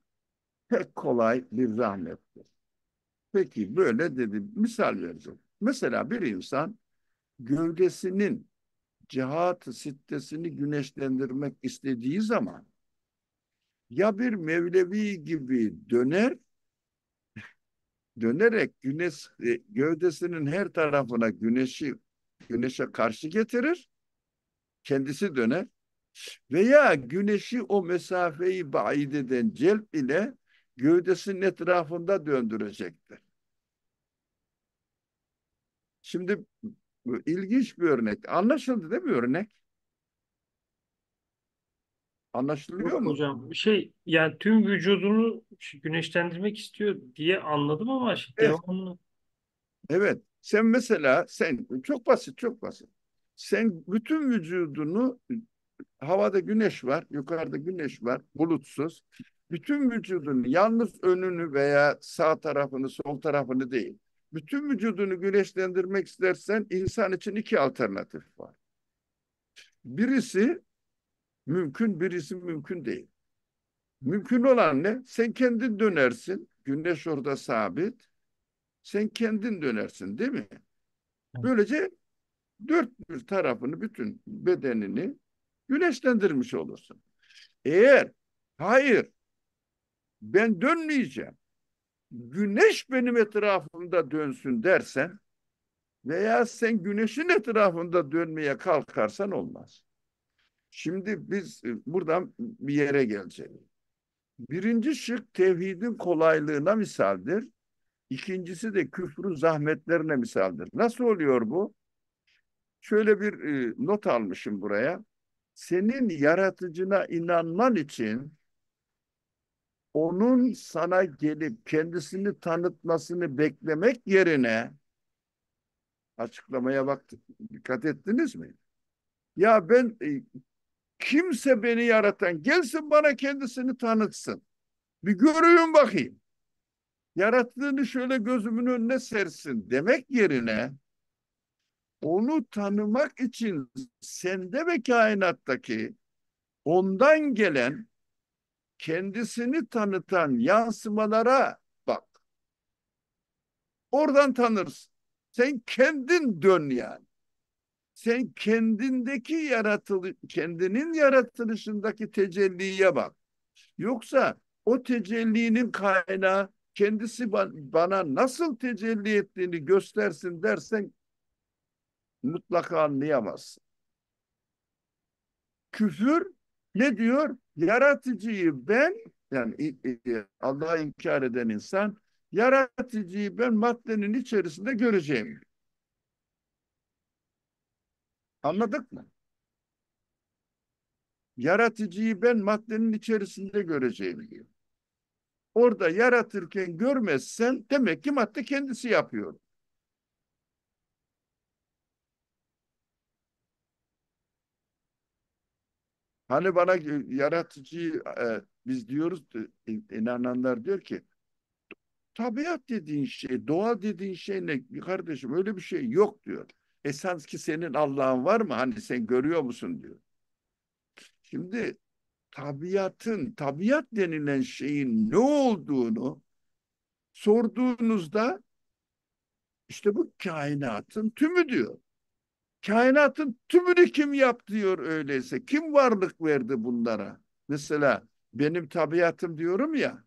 pek kolay bir zahmettir. Peki böyle dedim misal vereceğim. Mesela bir insan gövdesinin cihat sittesini güneşlendirmek istediği zaman ya bir Mevlevi gibi döner dönerek güneş e, gövdesinin her tarafına güneşi güneşe karşı getirir kendisi döner veya güneşi o mesafeyi baid eden celp ile gövdesinin etrafında döndürecektir. Şimdi ilginç bir örnek. Anlaşıldı değil mi örnek? Anlaşılıyor Yok mu? Hocam şey yani tüm vücudunu güneşlendirmek istiyor diye anladım ama şey, Evet. devamlı Evet. Sen mesela sen çok basit çok basit. Sen bütün vücudunu havada güneş var, yukarıda güneş var, bulutsuz. Bütün vücudunu yalnız önünü veya sağ tarafını, sol tarafını değil bütün vücudunu güneşlendirmek istersen insan için iki alternatif var. Birisi mümkün, birisi mümkün değil. Mümkün olan ne? Sen kendin dönersin. Güneş orada sabit. Sen kendin dönersin değil mi? Böylece dört bir tarafını, bütün bedenini güneşlendirmiş olursun. Eğer hayır ben dönmeyeceğim güneş benim etrafımda dönsün dersen veya sen güneşin etrafında dönmeye kalkarsan olmaz. Şimdi biz e, buradan bir yere geleceğiz. Birinci şık tevhidin kolaylığına misaldir. İkincisi de küfrün zahmetlerine misaldir. Nasıl oluyor bu? Şöyle bir e, not almışım buraya. Senin yaratıcına inanman için onun sana gelip kendisini tanıtmasını beklemek yerine açıklamaya bak dikkat ettiniz mi? Ya ben e, kimse beni yaratan gelsin bana kendisini tanıtsın. Bir görüyün bakayım. Yarattığını şöyle gözümün önüne sersin demek yerine onu tanımak için sende ve kainattaki ondan gelen kendisini tanıtan yansımalara bak. Oradan tanırsın. Sen kendin dön yani. Sen kendindeki yaratılı kendinin yaratılışındaki tecelliye bak. Yoksa o tecellinin kaynağı kendisi bana nasıl tecelli ettiğini göstersin dersen mutlaka anlayamazsın. Küfür ne diyor? Yaratıcıyı ben yani Allah'a inkar eden insan yaratıcıyı ben maddenin içerisinde göreceğim. Anladık mı? Yaratıcıyı ben maddenin içerisinde göreceğim Orada yaratırken görmezsen demek ki madde kendisi yapıyor. Hani bana e, yaratıcı e, biz diyoruz e, inananlar diyor ki tabiat dediğin şey, doğa dediğin şey ne kardeşim öyle bir şey yok diyor. Esans ki senin Allah'ın var mı? Hani sen görüyor musun diyor. Şimdi tabiatın, tabiat denilen şeyin ne olduğunu sorduğunuzda işte bu kainatın tümü diyor. Kainatın tümünü kim yaptı diyor öyleyse. Kim varlık verdi bunlara? Mesela benim tabiatım diyorum ya.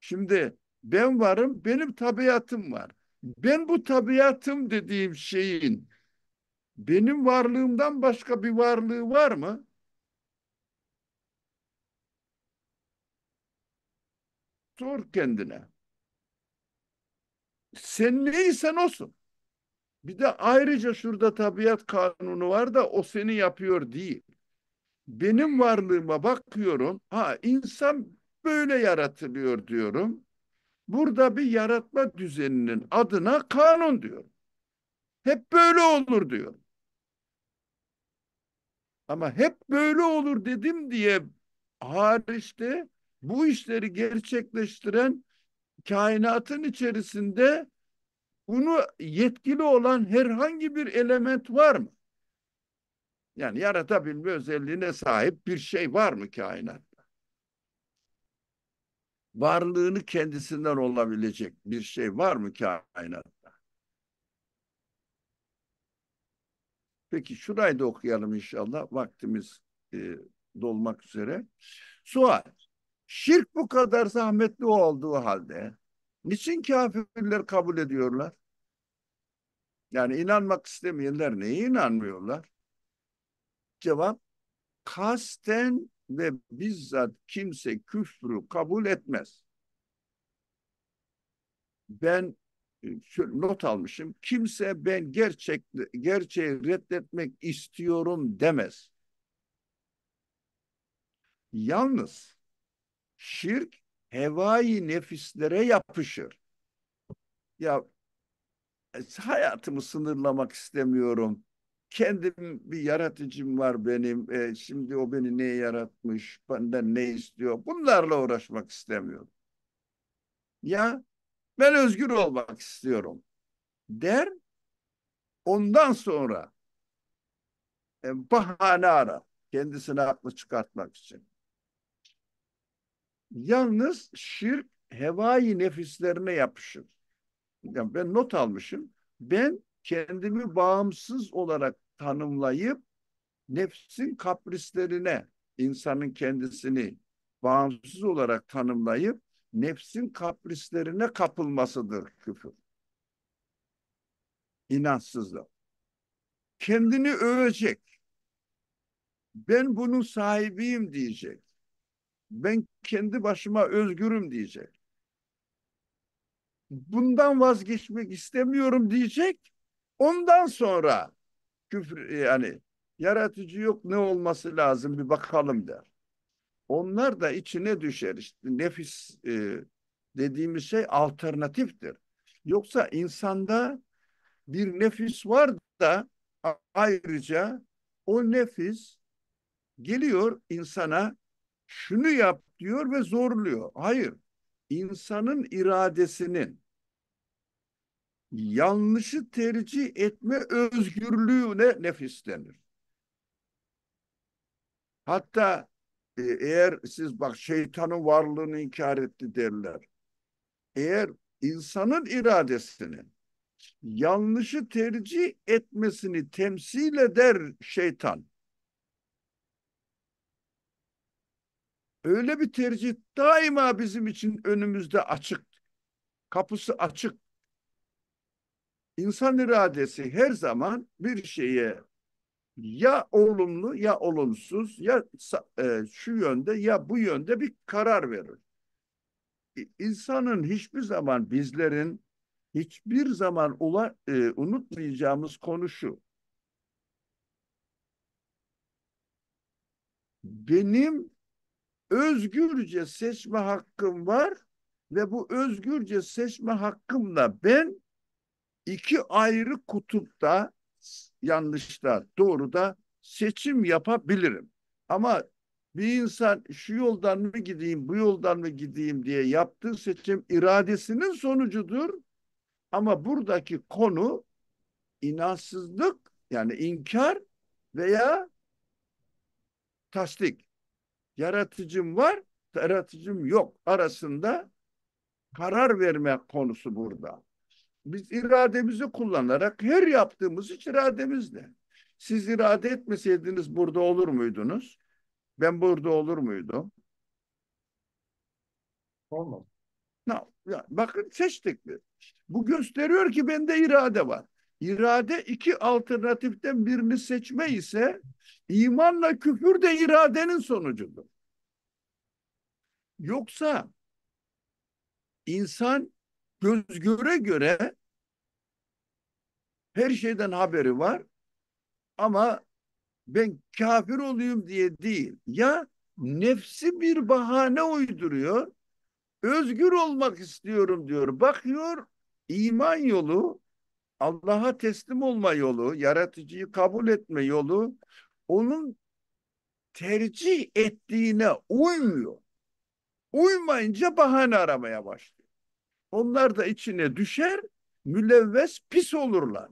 Şimdi ben varım, benim tabiatım var. Ben bu tabiatım dediğim şeyin benim varlığımdan başka bir varlığı var mı? Sor kendine. Sen neysen olsun. Bir de ayrıca şurada tabiat kanunu var da o seni yapıyor değil. Benim varlığıma bakıyorum. Ha insan böyle yaratılıyor diyorum. Burada bir yaratma düzeninin adına kanun diyorum. Hep böyle olur diyorum. Ama hep böyle olur dedim diye hariçte bu işleri gerçekleştiren kainatın içerisinde bunu yetkili olan herhangi bir element var mı? Yani yaratabilme özelliğine sahip bir şey var mı kainatta? Varlığını kendisinden olabilecek bir şey var mı kainatta? Peki şurayı da okuyalım inşallah. Vaktimiz e, dolmak üzere. Sual. Şirk bu kadar zahmetli olduğu halde niçin kafirler kabul ediyorlar? Yani inanmak istemeyenler neye inanmıyorlar? Cevap kasten ve bizzat kimse küfrü kabul etmez. Ben e, not almışım. Kimse ben gerçek gerçeği reddetmek istiyorum demez. Yalnız şirk hevai nefislere yapışır. Ya hayatımı sınırlamak istemiyorum. Kendim bir yaratıcım var benim. E, şimdi o beni ne yaratmış, benden ne istiyor? Bunlarla uğraşmak istemiyorum. Ya ben özgür olmak istiyorum der. Ondan sonra e, bahane ara, Kendisini haklı çıkartmak için. Yalnız şirk hevai nefislerine yapışır yani ben not almışım. Ben kendimi bağımsız olarak tanımlayıp nefsin kaprislerine insanın kendisini bağımsız olarak tanımlayıp nefsin kaprislerine kapılmasıdır küfür. İnançsızlık. Kendini övecek. Ben bunun sahibiyim diyecek. Ben kendi başıma özgürüm diyecek bundan vazgeçmek istemiyorum diyecek. Ondan sonra küfür e, yani yaratıcı yok ne olması lazım bir bakalım der. Onlar da içine düşer işte nefis e, dediğimiz şey alternatiftir. Yoksa insanda bir nefis var da ayrıca o nefis geliyor insana şunu yap diyor ve zorluyor. Hayır. insanın iradesinin yanlışı tercih etme özgürlüğüne nefis denir. Hatta e, eğer siz bak şeytanın varlığını inkar etti derler. Eğer insanın iradesini yanlışı tercih etmesini temsil eder şeytan. Öyle bir tercih daima bizim için önümüzde açık. Kapısı açık. İnsan iradesi her zaman bir şeye ya olumlu ya olumsuz ya e, şu yönde ya bu yönde bir karar verir. İnsanın hiçbir zaman bizlerin hiçbir zaman ula, e, unutmayacağımız konu şu. Benim özgürce seçme hakkım var ve bu özgürce seçme hakkımla ben iki ayrı kutupta yanlışta da seçim yapabilirim. Ama bir insan şu yoldan mı gideyim, bu yoldan mı gideyim diye yaptığı seçim iradesinin sonucudur. Ama buradaki konu inansızlık yani inkar veya tasdik. Yaratıcım var, yaratıcım yok arasında karar verme konusu burada. Biz irademizi kullanarak her yaptığımız iş irademizle. Siz irade etmeseydiniz burada olur muydunuz? Ben burada olur muydum? Olmaz. Ya, bakın seçtik mi? Bu gösteriyor ki bende irade var. İrade iki alternatiften birini seçme ise imanla küfür de iradenin sonucudur. Yoksa insan göz göre göre her şeyden haberi var ama ben kafir olayım diye değil. Ya nefsi bir bahane uyduruyor. Özgür olmak istiyorum diyor. Bakıyor iman yolu, Allah'a teslim olma yolu, yaratıcıyı kabul etme yolu onun tercih ettiğine uymuyor. Uymayınca bahane aramaya başlıyor. Onlar da içine düşer, mülevves pis olurlar.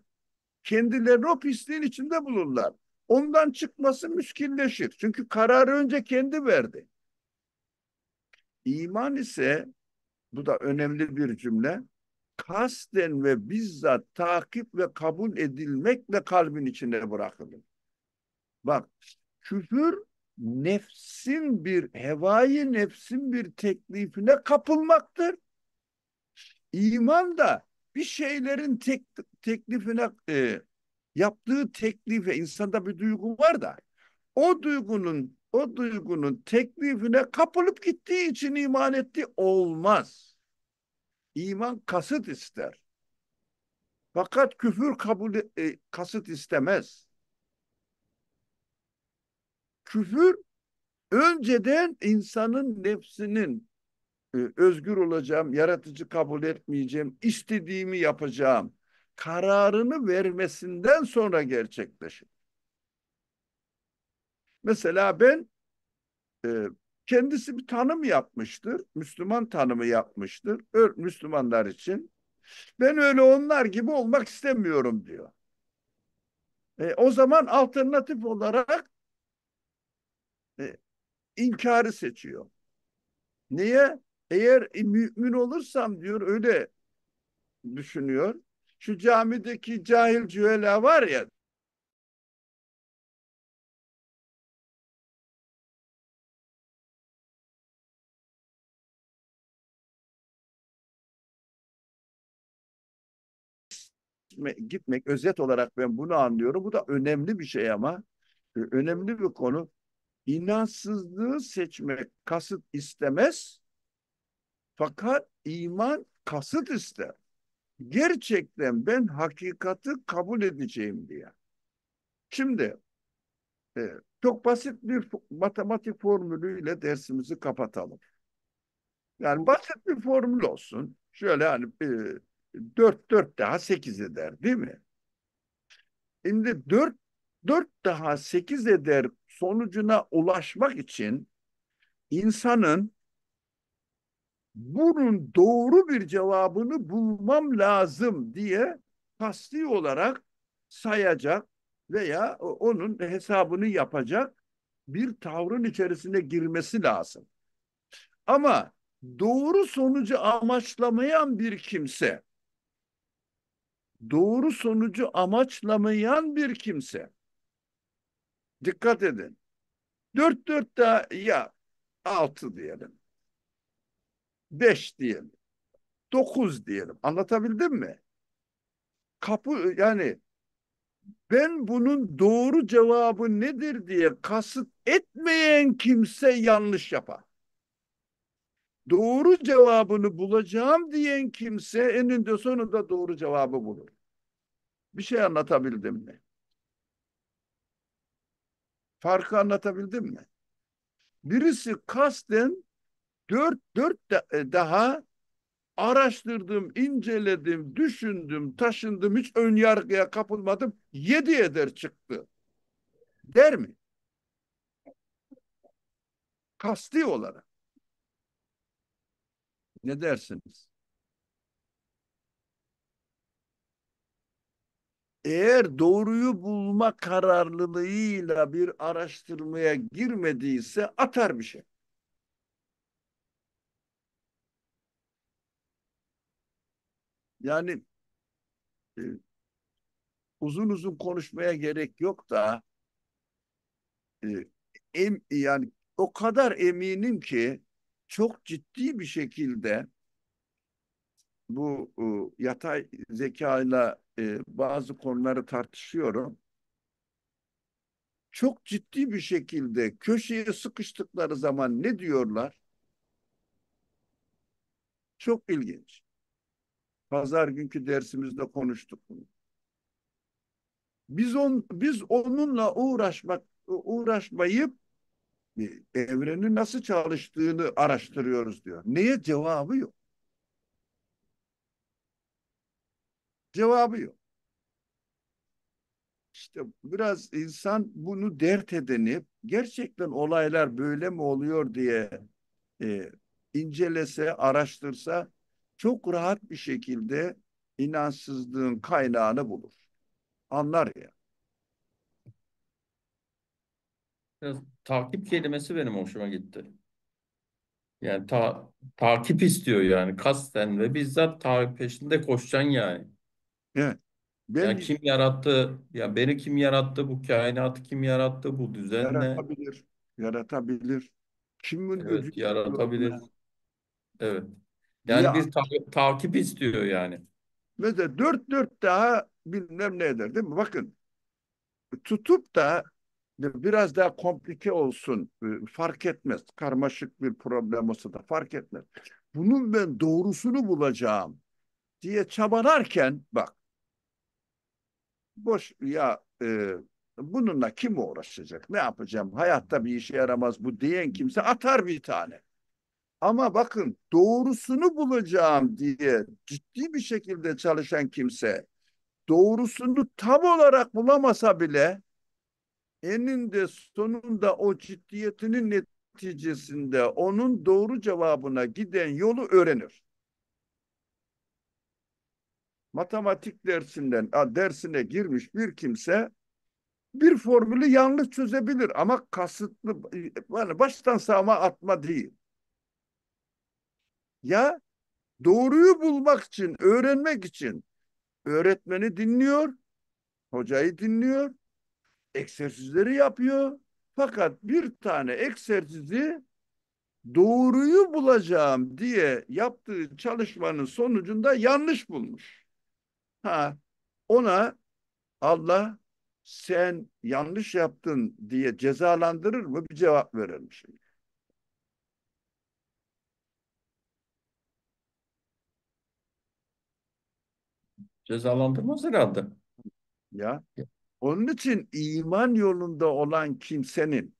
kendileri o pisliğin içinde bulurlar. Ondan çıkması müskilleşir. Çünkü kararı önce kendi verdi. İman ise bu da önemli bir cümle. Kasten ve bizzat takip ve kabul edilmekle kalbin içine bırakılır. Bak küfür nefsin bir, hevai nefsin bir teklifine kapılmaktır. İman da bir şeylerin tek, teklifine e, yaptığı teklife insanda bir duygu var da o duygunun o duygunun teklifine kapılıp gittiği için iman etti olmaz. İman kasıt ister. Fakat küfür kabul e, kasıt istemez. Küfür önceden insanın nefsinin ee, özgür olacağım, yaratıcı kabul etmeyeceğim, istediğimi yapacağım kararını vermesinden sonra gerçekleşir. Mesela ben e, kendisi bir tanım yapmıştır, Müslüman tanımı yapmıştır, Müslümanlar için. Ben öyle onlar gibi olmak istemiyorum diyor. E, o zaman alternatif olarak e, inkarı seçiyor. Niye? Eğer e, mümin olursam diyor öyle düşünüyor. Şu camideki cahil cüela var ya gitmek özet olarak ben bunu anlıyorum. Bu da önemli bir şey ama önemli bir konu. İnansızlığı seçmek kasıt istemez fakat iman kasıt ister. Gerçekten ben hakikati kabul edeceğim diye. Şimdi e, çok basit bir matematik formülüyle dersimizi kapatalım. Yani basit bir formül olsun. Şöyle hani e, 4 4 daha 8 eder değil mi? Şimdi 4 4 daha 8 eder sonucuna ulaşmak için insanın bunun doğru bir cevabını bulmam lazım diye kasti olarak sayacak veya onun hesabını yapacak bir tavrın içerisine girmesi lazım. Ama doğru sonucu amaçlamayan bir kimse, doğru sonucu amaçlamayan bir kimse, dikkat edin, dört dört daha ya altı diyelim, beş diyelim. Dokuz diyelim. Anlatabildim mi? Kapı yani ben bunun doğru cevabı nedir diye kasıt etmeyen kimse yanlış yapar. Doğru cevabını bulacağım diyen kimse eninde sonunda doğru cevabı bulur. Bir şey anlatabildim mi? Farkı anlatabildim mi? Birisi kasten dört, dört da, e, daha araştırdım, inceledim, düşündüm, taşındım, hiç ön yargıya kapılmadım. Yedi eder çıktı. Der mi? Kasti olarak. Ne dersiniz? Eğer doğruyu bulma kararlılığıyla bir araştırmaya girmediyse atar bir şey. Yani e, uzun uzun konuşmaya gerek yok da e, em, yani o kadar eminim ki çok ciddi bir şekilde bu e, yatay zekayla e, bazı konuları tartışıyorum. Çok ciddi bir şekilde köşeye sıkıştıkları zaman ne diyorlar? Çok ilginç. Pazar günkü dersimizde konuştuk bunu. Biz on biz onunla uğraşmak uğraşmayıp e, evrenin nasıl çalıştığını araştırıyoruz diyor. Neye cevabı yok. Cevabı yok. İşte biraz insan bunu dert edinip gerçekten olaylar böyle mi oluyor diye e, incelese, araştırsa çok rahat bir şekilde inançsızlığın kaynağını bulur. Anlar ya. Biraz takip kelimesi benim hoşuma gitti. Yani ta, takip istiyor yani kasten ve bizzat takip peşinde koşacaksın yani. Evet. Ben, yani kim yarattı? Ya beni kim yarattı? Bu kainatı kim yarattı? Bu düzen Yaratabilir. Yaratabilir. Kimin evet, yaratabilir. Evet. Yani ya. bir ta- takip istiyor yani. Mesela dört dört daha bilmem ne eder değil mi? Bakın tutup da biraz daha komplike olsun e, fark etmez. Karmaşık bir problem olsa da fark etmez. Bunun ben doğrusunu bulacağım diye çabalarken bak boş ya e, bununla kim uğraşacak? Ne yapacağım? Hayatta bir işe yaramaz bu diyen kimse atar bir tane. Ama bakın doğrusunu bulacağım diye ciddi bir şekilde çalışan kimse doğrusunu tam olarak bulamasa bile eninde sonunda o ciddiyetinin neticesinde onun doğru cevabına giden yolu öğrenir. Matematik dersinden dersine girmiş bir kimse bir formülü yanlış çözebilir ama kasıtlı e, yani baştan sağma atma değil. Ya doğruyu bulmak için, öğrenmek için öğretmeni dinliyor, hocayı dinliyor, egzersizleri yapıyor. Fakat bir tane egzersizi doğruyu bulacağım diye yaptığı çalışmanın sonucunda yanlış bulmuş. Ha, ona Allah sen yanlış yaptın diye cezalandırır mı? Bir cevap verelim şimdi. cezalandırmaz herhalde. Ya. Onun için iman yolunda olan kimsenin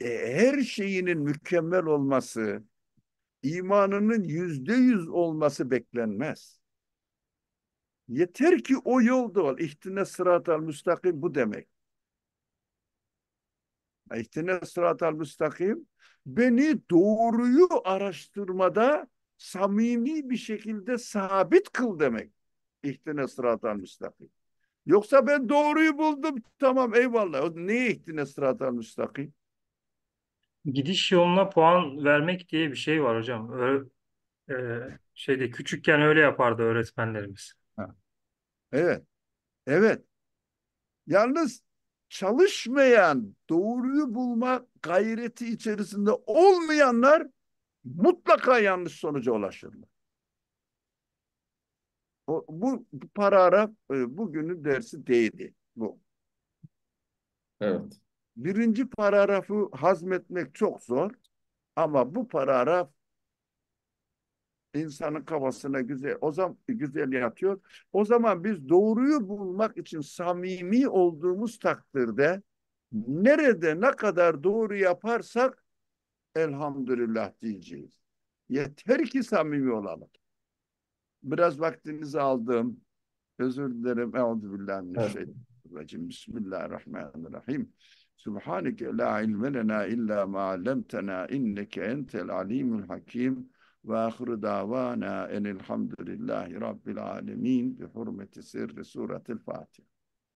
e, her şeyinin mükemmel olması, imanının yüzde yüz olması beklenmez. Yeter ki o yolda ol. İhtine al müstakim bu demek. İhtine al müstakim beni doğruyu araştırmada samimi bir şekilde sabit kıl demek. İhtine sıratan müstakim. Yoksa ben doğruyu buldum. Tamam eyvallah. O neye ihtine sıratan müstakim? Gidiş yoluna puan vermek diye bir şey var hocam. Öyle, e, şeyde küçükken öyle yapardı öğretmenlerimiz. Ha. Evet. Evet. Yalnız çalışmayan, doğruyu bulma gayreti içerisinde olmayanlar mutlaka yanlış sonuca ulaşırlar. O, bu paragraf e, bugünün dersi değildi bu. Evet. Birinci paragrafı hazmetmek çok zor ama bu paragraf insanın kafasına güzel o zaman güzel yatıyor. O zaman biz doğruyu bulmak için samimi olduğumuz takdirde nerede ne kadar doğru yaparsak elhamdülillah diyeceğiz. Yeter ki samimi olalım biraz vaktinizi aldım. Özür dilerim. Euzubillahimineşşeytanirracim. Evet. Bismillahirrahmanirrahim. Subhaneke la ilme lena illa ma alemtena inneke entel alimul hakim ve ahiru davana enilhamdülillahi rabbil alemin bi hurmeti sirri suretil Fatiha.